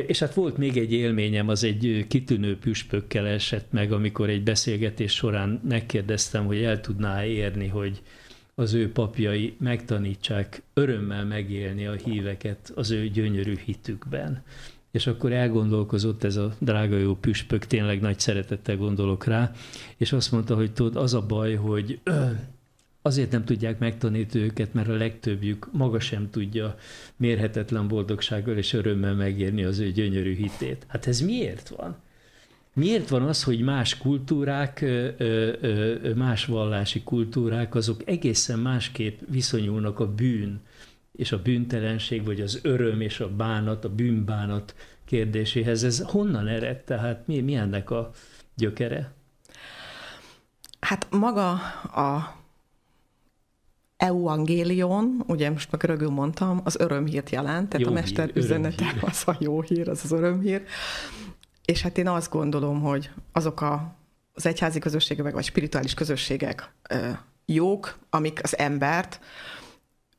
és hát volt még egy élményem, az egy kitűnő püspökkel esett meg, amikor egy beszélgetés során megkérdeztem, hogy el tudná érni, hogy az ő papjai megtanítsák örömmel megélni a híveket az ő gyönyörű hitükben. És akkor elgondolkozott ez a drága jó püspök, tényleg nagy szeretettel gondolok rá, és azt mondta, hogy tudod, az a baj, hogy Azért nem tudják megtanítani őket, mert a legtöbbjük maga sem tudja mérhetetlen boldogsággal és örömmel megérni az ő gyönyörű hitét. Hát ez miért van? Miért van az, hogy más kultúrák, más vallási kultúrák, azok egészen másképp viszonyulnak a bűn és a bűntelenség, vagy az öröm és a bánat, a bűnbánat kérdéséhez? Ez honnan ered? Tehát mi, mi ennek a gyökere? Hát maga a euangélion, ugye most meg rögül mondtam, az örömhírt jelent, tehát jó a mester hír, üzenete örömhír. az a jó hír, az az örömhír. És hát én azt gondolom, hogy azok a, az egyházi közösségek, vagy spirituális közösségek jók, amik az embert,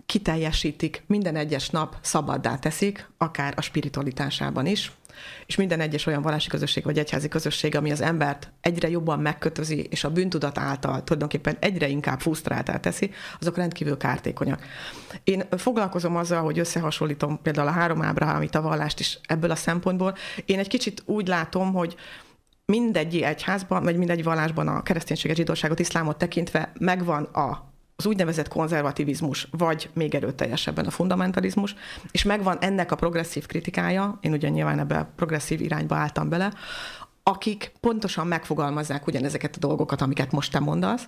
kiteljesítik, minden egyes nap szabaddá teszik, akár a spiritualitásában is, és minden egyes olyan vallási közösség vagy egyházi közösség, ami az embert egyre jobban megkötözi, és a bűntudat által tulajdonképpen egyre inkább frusztráltá teszi, azok rendkívül kártékonyak. Én foglalkozom azzal, hogy összehasonlítom például a három amit a vallást is ebből a szempontból. Én egy kicsit úgy látom, hogy mindegy egyházban, vagy mindegy vallásban a kereszténységet, zsidóságot, iszlámot tekintve megvan a az úgynevezett konzervativizmus, vagy még erőteljesebben a fundamentalizmus, és megvan ennek a progresszív kritikája, én ugye nyilván ebbe a progresszív irányba álltam bele, akik pontosan megfogalmazzák ugyanezeket a dolgokat, amiket most te mondasz,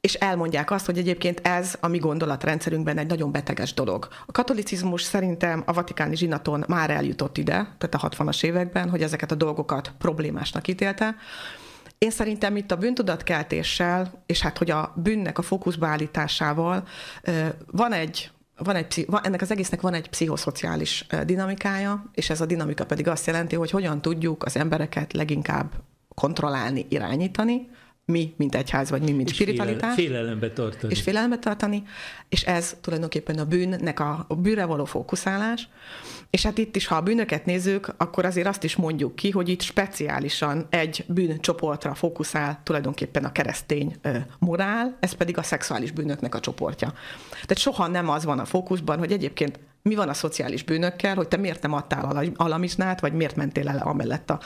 és elmondják azt, hogy egyébként ez a mi gondolatrendszerünkben egy nagyon beteges dolog. A katolicizmus szerintem a vatikáni zsinaton már eljutott ide, tehát a 60-as években, hogy ezeket a dolgokat problémásnak ítélte, én szerintem itt a bűntudatkeltéssel, és hát hogy a bűnnek a fókuszba állításával van egy van egy, ennek az egésznek van egy pszichoszociális dinamikája, és ez a dinamika pedig azt jelenti, hogy hogyan tudjuk az embereket leginkább kontrollálni, irányítani, mi, mint egyház, vagy mi, mint és spiritualitás. Félelembe tartani. És félelembe tartani, és ez tulajdonképpen a bűnnek a, a bűre való fókuszálás. És hát itt is, ha a bűnöket nézzük, akkor azért azt is mondjuk ki, hogy itt speciálisan egy bűncsoportra fókuszál tulajdonképpen a keresztény ö, morál, ez pedig a szexuális bűnöknek a csoportja. Tehát soha nem az van a fókuszban, hogy egyébként mi van a szociális bűnökkel, hogy te miért nem adtál alamiznát, vagy miért mentél el amellett a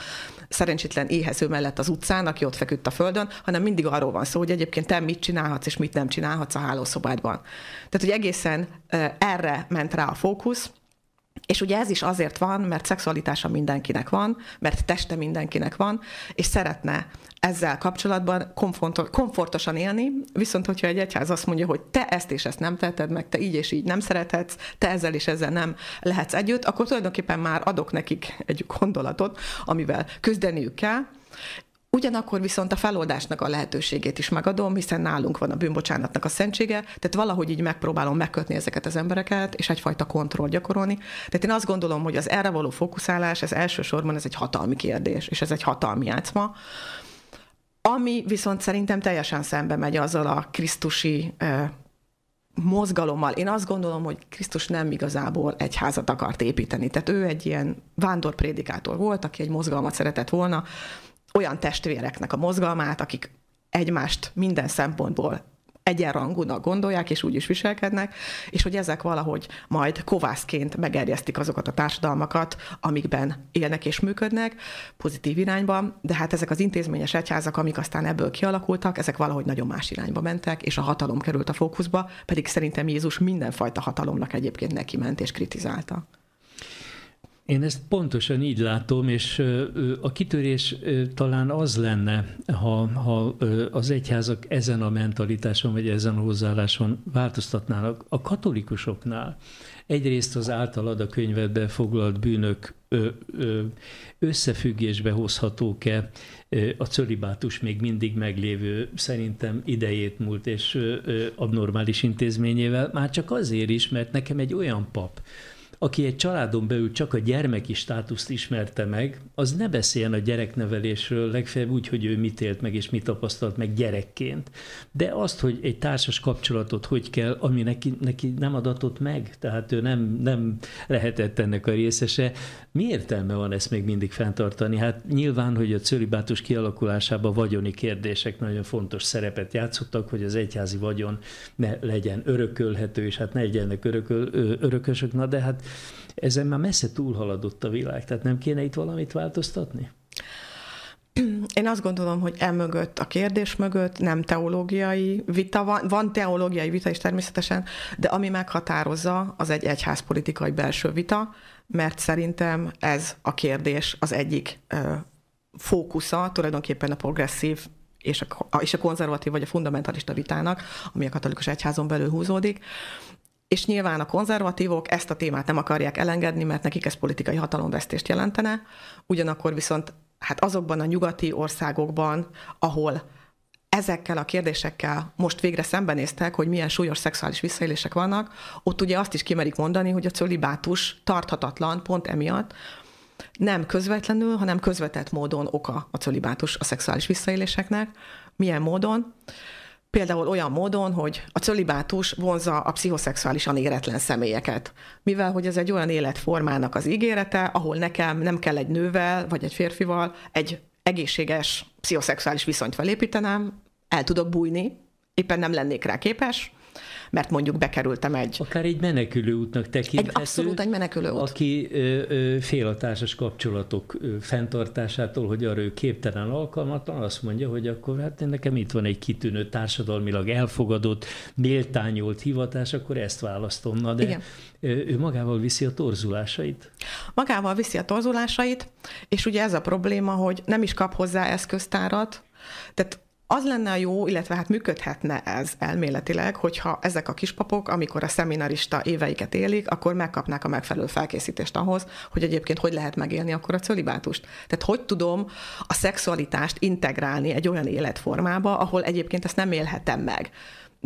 szerencsétlen éhező mellett az utcán, aki ott feküdt a földön, hanem mindig arról van szó, hogy egyébként te mit csinálhatsz és mit nem csinálhatsz a hálószobádban. Tehát, hogy egészen erre ment rá a fókusz, és ugye ez is azért van, mert szexualitása mindenkinek van, mert teste mindenkinek van, és szeretne ezzel kapcsolatban komfortosan élni, viszont hogyha egy egyház azt mondja, hogy te ezt és ezt nem teheted meg, te így és így nem szerethetsz, te ezzel és ezzel nem lehetsz együtt, akkor tulajdonképpen már adok nekik egy gondolatot, amivel küzdeniük kell, Ugyanakkor viszont a feloldásnak a lehetőségét is megadom, hiszen nálunk van a bűnbocsánatnak a szentsége, tehát valahogy így megpróbálom megkötni ezeket az embereket, és egyfajta kontroll gyakorolni. Tehát én azt gondolom, hogy az erre való fókuszálás, ez elsősorban ez egy hatalmi kérdés, és ez egy hatalmi játszma. Ami viszont szerintem teljesen szembe megy azzal a krisztusi mozgalommal. Én azt gondolom, hogy Krisztus nem igazából egy házat akart építeni. Tehát ő egy ilyen vándorprédikátor volt, aki egy mozgalmat szeretett volna, olyan testvéreknek a mozgalmát, akik egymást minden szempontból egyenrangúnak gondolják, és úgy is viselkednek, és hogy ezek valahogy majd kovászként megerjesztik azokat a társadalmakat, amikben élnek és működnek, pozitív irányban, de hát ezek az intézményes egyházak, amik aztán ebből kialakultak, ezek valahogy nagyon más irányba mentek, és a hatalom került a fókuszba, pedig szerintem Jézus mindenfajta hatalomnak egyébként neki ment és kritizálta. Én ezt pontosan így látom, és a kitörés talán az lenne, ha, ha az egyházak ezen a mentalitáson vagy ezen a hozzáálláson változtatnának. A katolikusoknál egyrészt az általad a könyvedbe foglalt bűnök összefüggésbe hozhatók-e a cölibátus még mindig meglévő, szerintem idejét múlt és abnormális intézményével, már csak azért is, mert nekem egy olyan pap, aki egy családon belül csak a gyermeki státuszt ismerte meg, az ne beszéljen a gyereknevelésről, legfeljebb úgy, hogy ő mit élt meg és mit tapasztalt meg gyerekként. De azt, hogy egy társas kapcsolatot hogy kell, ami neki, neki nem adatott meg, tehát ő nem, nem lehetett ennek a részese, mi értelme van ezt még mindig fenntartani? Hát nyilván, hogy a cölibátus kialakulásában vagyoni kérdések nagyon fontos szerepet játszottak, hogy az egyházi vagyon ne legyen örökölhető, és hát ne legyenek örököl, örökösök, na de hát ezen már messze túlhaladott a világ, tehát nem kéne itt valamit változtatni? Én azt gondolom, hogy emögött, a kérdés mögött nem teológiai vita van, van teológiai vita is természetesen, de ami meghatározza, az egy egyházpolitikai belső vita, mert szerintem ez a kérdés az egyik fókusza tulajdonképpen a progresszív és a, és a konzervatív vagy a fundamentalista vitának, ami a katolikus egyházon belül húzódik. És nyilván a konzervatívok ezt a témát nem akarják elengedni, mert nekik ez politikai hatalomvesztést jelentene, ugyanakkor viszont hát azokban a nyugati országokban, ahol ezekkel a kérdésekkel most végre szembenéztek, hogy milyen súlyos szexuális visszaélések vannak, ott ugye azt is kimerik mondani, hogy a cölibátus tarthatatlan pont emiatt, nem közvetlenül, hanem közvetett módon oka a cölibátus a szexuális visszaéléseknek. Milyen módon? Például olyan módon, hogy a cölibátus vonza a pszichoszexuálisan éretlen személyeket. Mivel, hogy ez egy olyan életformának az ígérete, ahol nekem nem kell egy nővel, vagy egy férfival, egy egészséges pszichoszexuális viszonyt felépítenem, el tudok bújni, éppen nem lennék rá képes, mert mondjuk bekerültem egy... Akár egy menekülő útnak tekinthető. Egy abszolút egy menekülő út. Aki ö, ö, fél a társas kapcsolatok ö, fenntartásától, hogy arra ő képtelen alkalmatlan, azt mondja, hogy akkor hát nekem itt van egy kitűnő társadalmilag elfogadott, méltányolt hivatás, akkor ezt választom. Na de Igen. ő magával viszi a torzulásait. Magával viszi a torzulásait, és ugye ez a probléma, hogy nem is kap hozzá eszköztárat, tehát az lenne a jó, illetve hát működhetne ez elméletileg, hogyha ezek a kispapok, amikor a szeminarista éveiket élik, akkor megkapnák a megfelelő felkészítést ahhoz, hogy egyébként hogy lehet megélni akkor a cölibátust. Tehát hogy tudom a szexualitást integrálni egy olyan életformába, ahol egyébként ezt nem élhetem meg.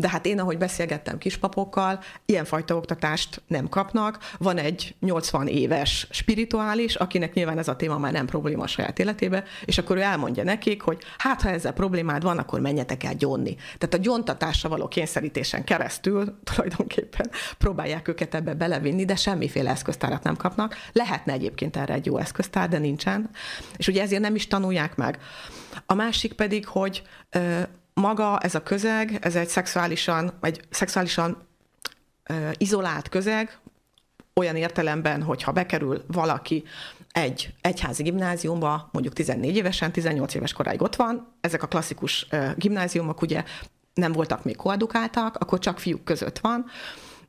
De hát én, ahogy beszélgettem kispapokkal, ilyenfajta oktatást nem kapnak. Van egy 80 éves spirituális, akinek nyilván ez a téma már nem probléma a saját életébe, és akkor ő elmondja nekik, hogy hát ha ezzel problémád van, akkor menjetek el gyónni. Tehát a gyontatásra való kényszerítésen keresztül tulajdonképpen próbálják őket ebbe belevinni, de semmiféle eszköztárat nem kapnak. Lehetne egyébként erre egy jó eszköztár, de nincsen. És ugye ezért nem is tanulják meg. A másik pedig, hogy maga ez a közeg, ez egy szexuálisan, egy szexuálisan uh, izolált közeg, olyan értelemben, hogyha bekerül valaki egy egyházi gimnáziumba, mondjuk 14 évesen, 18 éves koráig ott van, ezek a klasszikus uh, gimnáziumok ugye nem voltak még koadukáltak, akkor csak fiúk között van.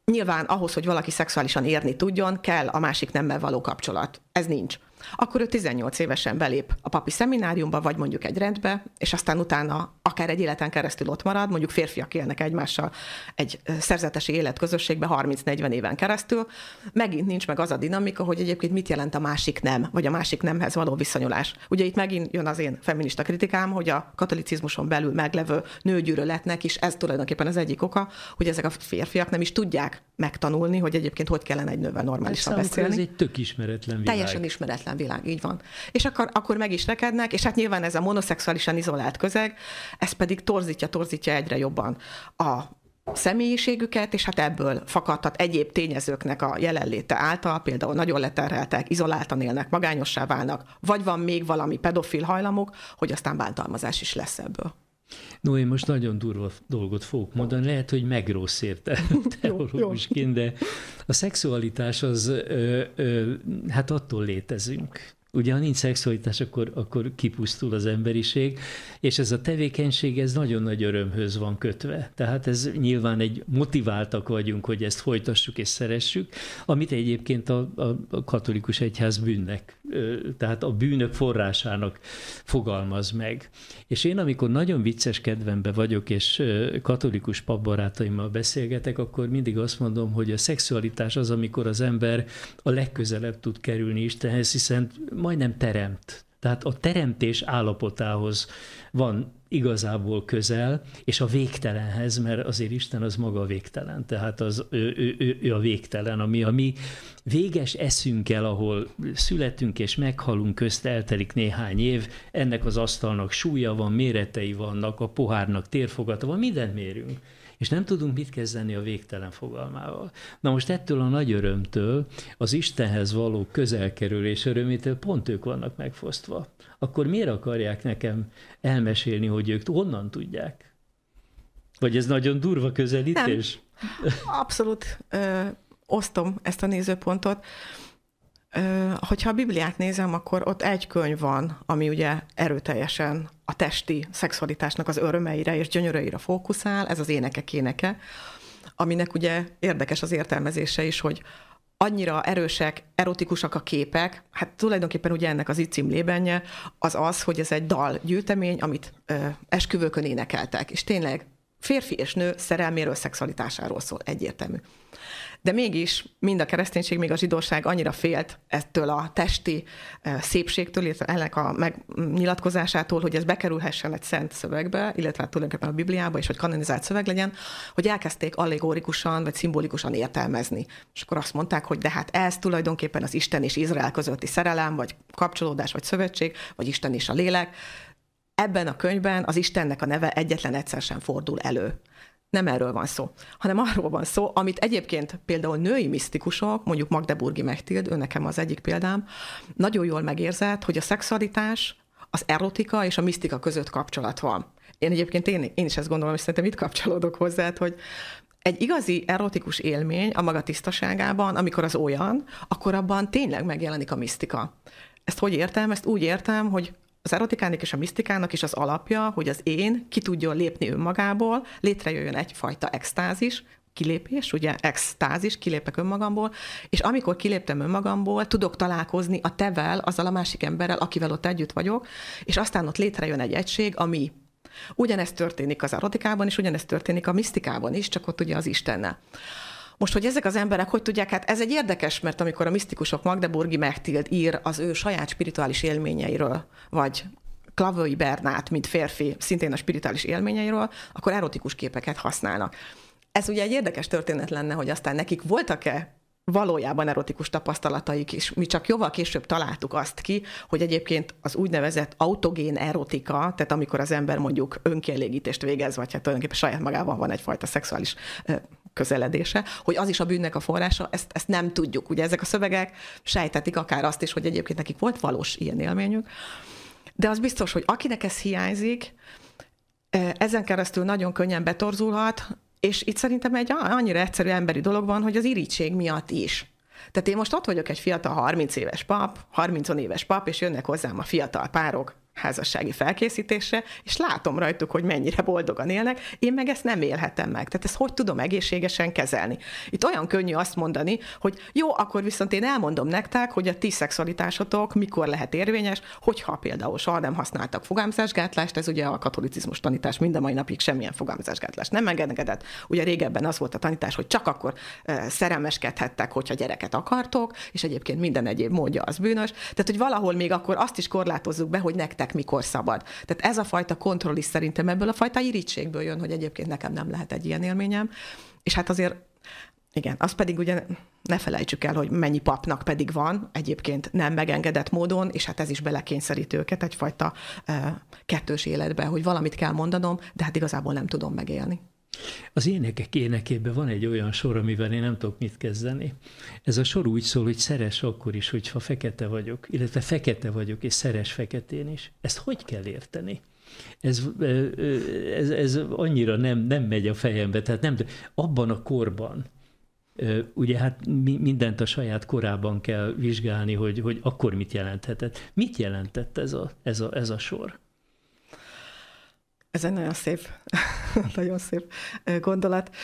Nyilván ahhoz, hogy valaki szexuálisan érni tudjon, kell a másik nemmel való kapcsolat. Ez nincs akkor ő 18 évesen belép a papi szemináriumba, vagy mondjuk egy rendbe, és aztán utána akár egy életen keresztül ott marad, mondjuk férfiak élnek egymással egy szerzetesi életközösségbe 30-40 éven keresztül, megint nincs meg az a dinamika, hogy egyébként mit jelent a másik nem, vagy a másik nemhez való viszonyulás. Ugye itt megint jön az én feminista kritikám, hogy a katolicizmuson belül meglevő nőgyűlöletnek is ez tulajdonképpen az egyik oka, hogy ezek a férfiak nem is tudják megtanulni, hogy egyébként hogy kellene egy nővel normálisan beszélni. Ez egy tök ismeretlen világ. Teljesen ismeretlen modern világ, így van. És akkor, akkor meg is rekednek, és hát nyilván ez a monoszexuálisan izolált közeg, ez pedig torzítja, torzítja egyre jobban a személyiségüket, és hát ebből fakadhat egyéb tényezőknek a jelenléte által, például nagyon leterheltek, izoláltan élnek, magányossá válnak, vagy van még valami pedofil hajlamok, hogy aztán bántalmazás is lesz ebből. No, én most nagyon durva dolgot fogok mondani, lehet, hogy megrossz érte [LAUGHS] teológusként, de a szexualitás az, ö, ö, hát attól létezünk. Ugye, ha nincs szexualitás, akkor, akkor kipusztul az emberiség, és ez a tevékenység, ez nagyon nagy örömhöz van kötve. Tehát ez nyilván egy motiváltak vagyunk, hogy ezt folytassuk és szeressük, amit egyébként a, a, a katolikus egyház bűnnek tehát a bűnök forrásának fogalmaz meg. És én, amikor nagyon vicces kedvembe vagyok, és katolikus papbarátaimmal beszélgetek, akkor mindig azt mondom, hogy a szexualitás az, amikor az ember a legközelebb tud kerülni Istenhez, hiszen majdnem teremt. Tehát a teremtés állapotához van igazából közel, és a végtelenhez, mert azért Isten az maga végtelen, tehát az, ő, ő, ő, ő a végtelen, ami a mi véges eszünkkel, ahol születünk és meghalunk, közt eltelik néhány év, ennek az asztalnak súlya van, méretei vannak, a pohárnak térfogata van, mindent mérünk és nem tudunk mit kezdeni a végtelen fogalmával. Na most ettől a nagy örömtől, az Istenhez való közelkerülés örömétől pont ők vannak megfosztva. Akkor miért akarják nekem elmesélni, hogy ők honnan tudják? Vagy ez nagyon durva közelítés? Nem. Abszolút ö, osztom ezt a nézőpontot. Ö, Hogyha a Bibliát nézem, akkor ott egy könyv van, ami ugye erőteljesen a testi szexualitásnak az örömeire és gyönyöröire fókuszál, ez az énekek éneke, aminek ugye érdekes az értelmezése is, hogy annyira erősek, erotikusak a képek, hát tulajdonképpen ugye ennek az itt címlébenje az az, hogy ez egy dal gyűjtemény, amit ö, esküvőkön énekeltek, és tényleg férfi és nő szerelméről, szexualitásáról szól, egyértelmű. De mégis mind a kereszténység, még a zsidóság annyira félt ettől a testi szépségtől, illetve ennek a megnyilatkozásától, hogy ez bekerülhessen egy szent szövegbe, illetve hát tulajdonképpen a Bibliába, és hogy kanonizált szöveg legyen, hogy elkezdték allegórikusan vagy szimbolikusan értelmezni. És akkor azt mondták, hogy de hát ez tulajdonképpen az Isten és Izrael közötti szerelem, vagy kapcsolódás, vagy szövetség, vagy Isten és a lélek, ebben a könyvben az Istennek a neve egyetlen egyszer sem fordul elő. Nem erről van szó, hanem arról van szó, amit egyébként például női misztikusok, mondjuk Magdeburgi Mechtild, ő nekem az egyik példám, nagyon jól megérzett, hogy a szexualitás, az erotika és a misztika között kapcsolat van. Én egyébként én, én is ezt gondolom, és szerintem itt kapcsolódok hozzá, hogy egy igazi erotikus élmény a maga tisztaságában, amikor az olyan, akkor abban tényleg megjelenik a misztika. Ezt hogy értem? Ezt úgy értem, hogy az erotikának és a misztikának is az alapja, hogy az én ki tudjon lépni önmagából, létrejöjjön egyfajta extázis, kilépés, ugye extázis, kilépek önmagamból, és amikor kiléptem önmagamból, tudok találkozni a tevel, azzal a másik emberrel, akivel ott együtt vagyok, és aztán ott létrejön egy egység, ami Ugyanezt történik az erotikában, és ugyanezt történik a misztikában is, csak ott ugye az Istennel. Most, hogy ezek az emberek hogy tudják, hát ez egy érdekes, mert amikor a misztikusok Magdeburgi Mechtild ír az ő saját spirituális élményeiről, vagy Klavői Bernát, mint férfi, szintén a spirituális élményeiről, akkor erotikus képeket használnak. Ez ugye egy érdekes történet lenne, hogy aztán nekik voltak-e valójában erotikus tapasztalataik, és mi csak jóval később találtuk azt ki, hogy egyébként az úgynevezett autogén erotika, tehát amikor az ember mondjuk önkielégítést végez, vagy hát tulajdonképpen saját magában van egyfajta szexuális közeledése, hogy az is a bűnnek a forrása, ezt, ezt nem tudjuk. Ugye ezek a szövegek sejtetik akár azt is, hogy egyébként nekik volt valós ilyen élményük, de az biztos, hogy akinek ez hiányzik, ezen keresztül nagyon könnyen betorzulhat, és itt szerintem egy annyira egyszerű emberi dolog van, hogy az irítség miatt is. Tehát én most ott vagyok egy fiatal 30 éves pap, 30 éves pap, és jönnek hozzám a fiatal párok, házassági felkészítésre, és látom rajtuk, hogy mennyire boldogan élnek, én meg ezt nem élhetem meg. Tehát ezt hogy tudom egészségesen kezelni? Itt olyan könnyű azt mondani, hogy jó, akkor viszont én elmondom nektek, hogy a ti szexualitásotok mikor lehet érvényes, hogyha például soha nem használtak fogámzásgátlást, ez ugye a katolicizmus tanítás mind a mai napig semmilyen fogámzásgátlás nem engedett. Ugye régebben az volt a tanítás, hogy csak akkor szerelmeskedhettek, hogyha gyereket akartok, és egyébként minden egyéb módja az bűnös. Tehát, hogy valahol még akkor azt is korlátozzuk be, hogy nektek nektek mikor szabad. Tehát ez a fajta kontroll is szerintem ebből a fajta irítségből jön, hogy egyébként nekem nem lehet egy ilyen élményem. És hát azért igen, az pedig ugye ne felejtsük el, hogy mennyi papnak pedig van egyébként nem megengedett módon, és hát ez is belekényszerít őket egyfajta e, kettős életbe, hogy valamit kell mondanom, de hát igazából nem tudom megélni. Az énekek énekében van egy olyan sor, amivel én nem tudok mit kezdeni. Ez a sor úgy szól, hogy szeres akkor is, hogyha fekete vagyok, illetve fekete vagyok, és szeres feketén is. Ezt hogy kell érteni? Ez, ez, ez annyira nem, nem megy a fejembe, tehát nem, abban a korban, ugye hát mindent a saját korában kell vizsgálni, hogy, hogy akkor mit jelenthetett. Mit jelentett ez a, ez a, ez a sor? Ez egy nagyon szép, [LAUGHS] nagyon szép gondolat.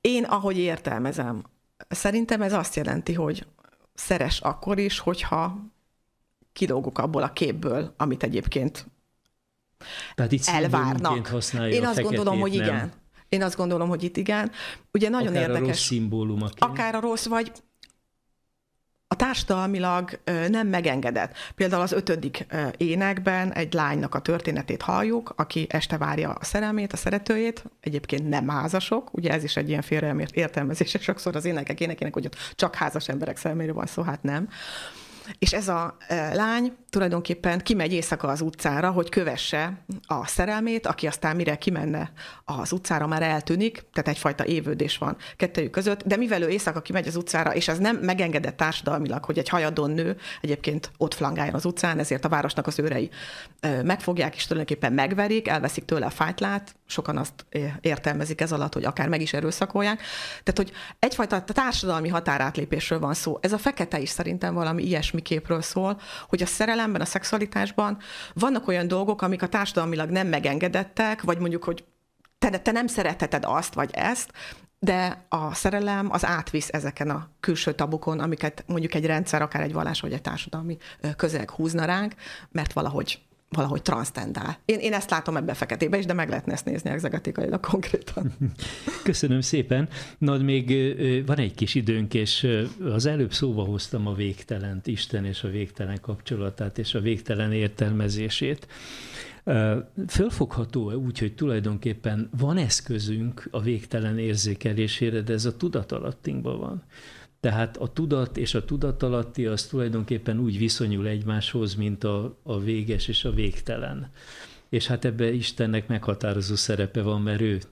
Én, ahogy értelmezem, szerintem ez azt jelenti, hogy szeres akkor is, hogyha kilógok abból a képből, amit egyébként Tehát itt elvárnak. Én azt gondolom, hogy nem? igen. Én azt gondolom, hogy itt igen. Ugye nagyon akár érdekes. A rossz Akár a rossz, vagy a társadalmilag nem megengedett. Például az ötödik énekben egy lánynak a történetét halljuk, aki este várja a szerelmét, a szeretőjét, egyébként nem házasok, ugye ez is egy ilyen félreelmért értelmezése sokszor az énekek énekének, hogy ott csak házas emberek szerelmére van szó, hát nem. És ez a lány tulajdonképpen kimegy éjszaka az utcára, hogy kövesse a szerelmét, aki aztán mire kimenne az utcára már eltűnik, tehát egyfajta évődés van kettőjük között, de mivel ő éjszaka kimegy az utcára, és ez nem megengedett társadalmilag, hogy egy hajadon nő egyébként ott flangáljon az utcán, ezért a városnak az őrei megfogják, és tulajdonképpen megverik, elveszik tőle a fájtlát, sokan azt értelmezik ez alatt, hogy akár meg is erőszakolják. Tehát, hogy egyfajta társadalmi határátlépésről van szó. Ez a fekete is szerintem valami ilyesmi képről szól, hogy a szerelem értelemben, a szexualitásban vannak olyan dolgok, amik a társadalmilag nem megengedettek, vagy mondjuk, hogy te, te nem szeretheted azt vagy ezt, de a szerelem az átvisz ezeken a külső tabukon, amiket mondjuk egy rendszer, akár egy vallás vagy egy társadalmi közeg húzna ránk, mert valahogy valahogy transzcendál. Én, én ezt látom ebbe feketébe is, de meg lehetne ezt nézni egzegetikailag konkrétan. [LAUGHS] Köszönöm szépen. Na, még van egy kis időnk, és az előbb szóba hoztam a végtelent, Isten és a végtelen kapcsolatát, és a végtelen értelmezését. Fölfogható-e úgy, hogy tulajdonképpen van eszközünk a végtelen érzékelésére, de ez a tudatalattinkban van. Tehát a tudat és a tudatalatti az tulajdonképpen úgy viszonyul egymáshoz, mint a, a véges és a végtelen. És hát ebbe Istennek meghatározó szerepe van, mert ő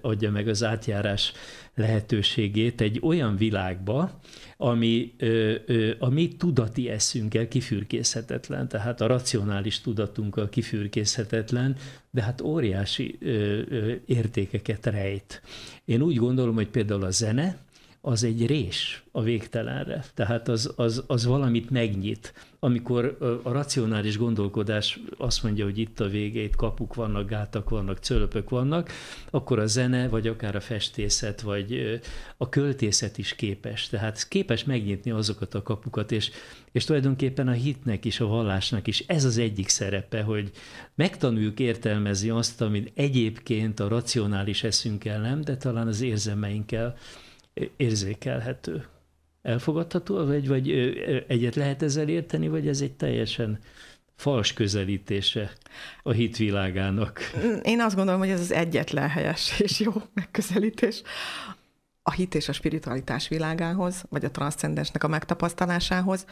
adja meg az átjárás lehetőségét egy olyan világba, ami a mi tudati eszünkkel kifürkészhetetlen, tehát a racionális tudatunkkal kifürkészhetetlen, de hát óriási értékeket rejt. Én úgy gondolom, hogy például a zene, az egy rés a végtelenre. Tehát az, az, az valamit megnyit. Amikor a racionális gondolkodás azt mondja, hogy itt a vége, itt kapuk vannak, gátak vannak, cölöpök vannak, akkor a zene, vagy akár a festészet, vagy a költészet is képes. Tehát képes megnyitni azokat a kapukat, és, és tulajdonképpen a hitnek is, a vallásnak is ez az egyik szerepe, hogy megtanuljuk értelmezni azt, amit egyébként a racionális eszünkkel nem, de talán az érzemeinkkel érzékelhető. Elfogadható vagy, vagy egyet lehet ezzel érteni, vagy ez egy teljesen fals közelítése a hitvilágának? Én azt gondolom, hogy ez az egyetlen helyes és jó megközelítés a hit és a spiritualitás világához, vagy a transzcendensnek a megtapasztalásához.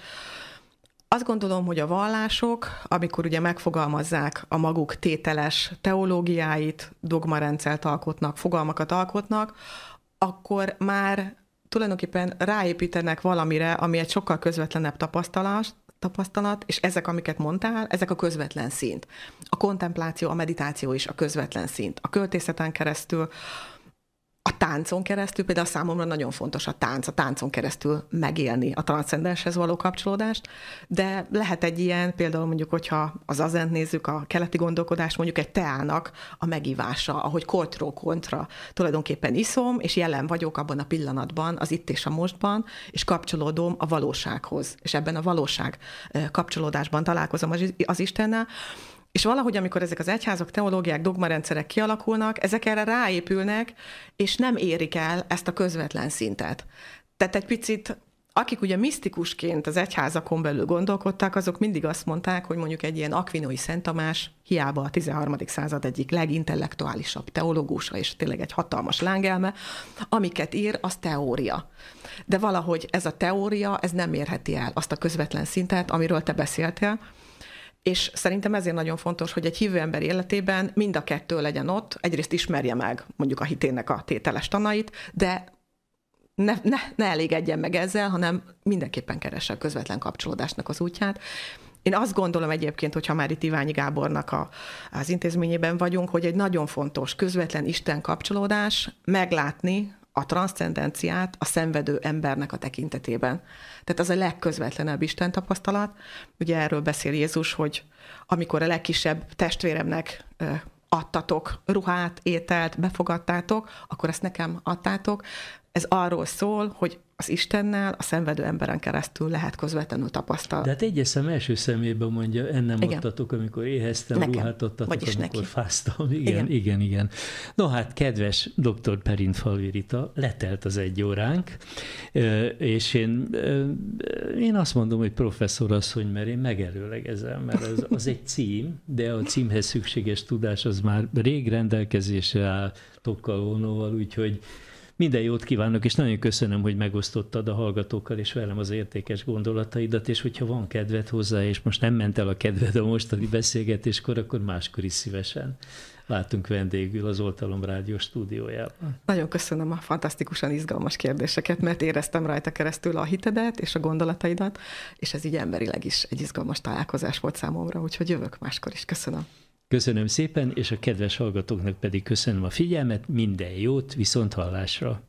Azt gondolom, hogy a vallások, amikor ugye megfogalmazzák a maguk tételes teológiáit, dogmarendszert alkotnak, fogalmakat alkotnak, akkor már tulajdonképpen ráépítenek valamire, ami egy sokkal közvetlenebb tapasztalás, tapasztalat, és ezek, amiket mondtál, ezek a közvetlen szint. A kontempláció, a meditáció is a közvetlen szint. A költészeten keresztül, a táncon keresztül, például számomra nagyon fontos a tánc, a táncon keresztül megélni a transzcendenshez való kapcsolódást, de lehet egy ilyen, például mondjuk, hogyha az azent nézzük, a keleti gondolkodás mondjuk egy teának a megívása, ahogy kortról kontra tulajdonképpen iszom, és jelen vagyok abban a pillanatban, az itt és a mostban, és kapcsolódom a valósághoz, és ebben a valóság kapcsolódásban találkozom az, az Istennel, és valahogy, amikor ezek az egyházak, teológiák, dogmarendszerek kialakulnak, ezek erre ráépülnek, és nem érik el ezt a közvetlen szintet. Tehát egy picit akik ugye misztikusként az egyházakon belül gondolkodtak, azok mindig azt mondták, hogy mondjuk egy ilyen akvinói Szent Tamás hiába a 13. század egyik legintellektuálisabb teológusa, és tényleg egy hatalmas lángelme, amiket ír, az teória. De valahogy ez a teória, ez nem érheti el azt a közvetlen szintet, amiről te beszéltél, és szerintem ezért nagyon fontos, hogy egy hívő ember életében mind a kettő legyen ott, egyrészt ismerje meg mondjuk a hitének a tételes tanait, de ne, ne, ne elégedjen meg ezzel, hanem mindenképpen keresse a közvetlen kapcsolódásnak az útját. Én azt gondolom egyébként, hogyha már itt Iványi Gábornak a, az intézményében vagyunk, hogy egy nagyon fontos közvetlen Isten kapcsolódás, meglátni a transzcendenciát a szenvedő embernek a tekintetében. Tehát az a legközvetlenebb Isten tapasztalat. Ugye erről beszél Jézus, hogy amikor a legkisebb testvéremnek adtatok ruhát, ételt, befogadtátok, akkor ezt nekem adtátok. Ez arról szól, hogy az Istennel, a szenvedő emberen keresztül lehet közvetlenül tapasztalni. De hát egyes szem első szemében mondja, ennem igen. adtatok, amikor éheztem, Nekem. ruhát adtatok, Vagyis amikor neki. fáztam. Igen, igen, igen, igen. No hát, kedves dr. Perint Falvirita, letelt az egy óránk, és én, én azt mondom, hogy professzor asszony, mert én megerőlegezem, mert az, az egy [LAUGHS] cím, de a címhez szükséges tudás az már rég rendelkezésre áll, tokkal, vonóval, úgyhogy minden jót kívánok, és nagyon köszönöm, hogy megosztottad a hallgatókkal és velem az értékes gondolataidat, és hogyha van kedved hozzá, és most nem ment el a kedved a mostani beszélgetéskor, akkor máskor is szívesen látunk vendégül az Oltalom Rádió stúdiójában. Nagyon köszönöm a fantasztikusan izgalmas kérdéseket, mert éreztem rajta keresztül a hitedet és a gondolataidat, és ez így emberileg is egy izgalmas találkozás volt számomra, úgyhogy jövök máskor is. Köszönöm. Köszönöm szépen, és a kedves hallgatóknak pedig köszönöm a figyelmet, minden jót, viszont hallásra!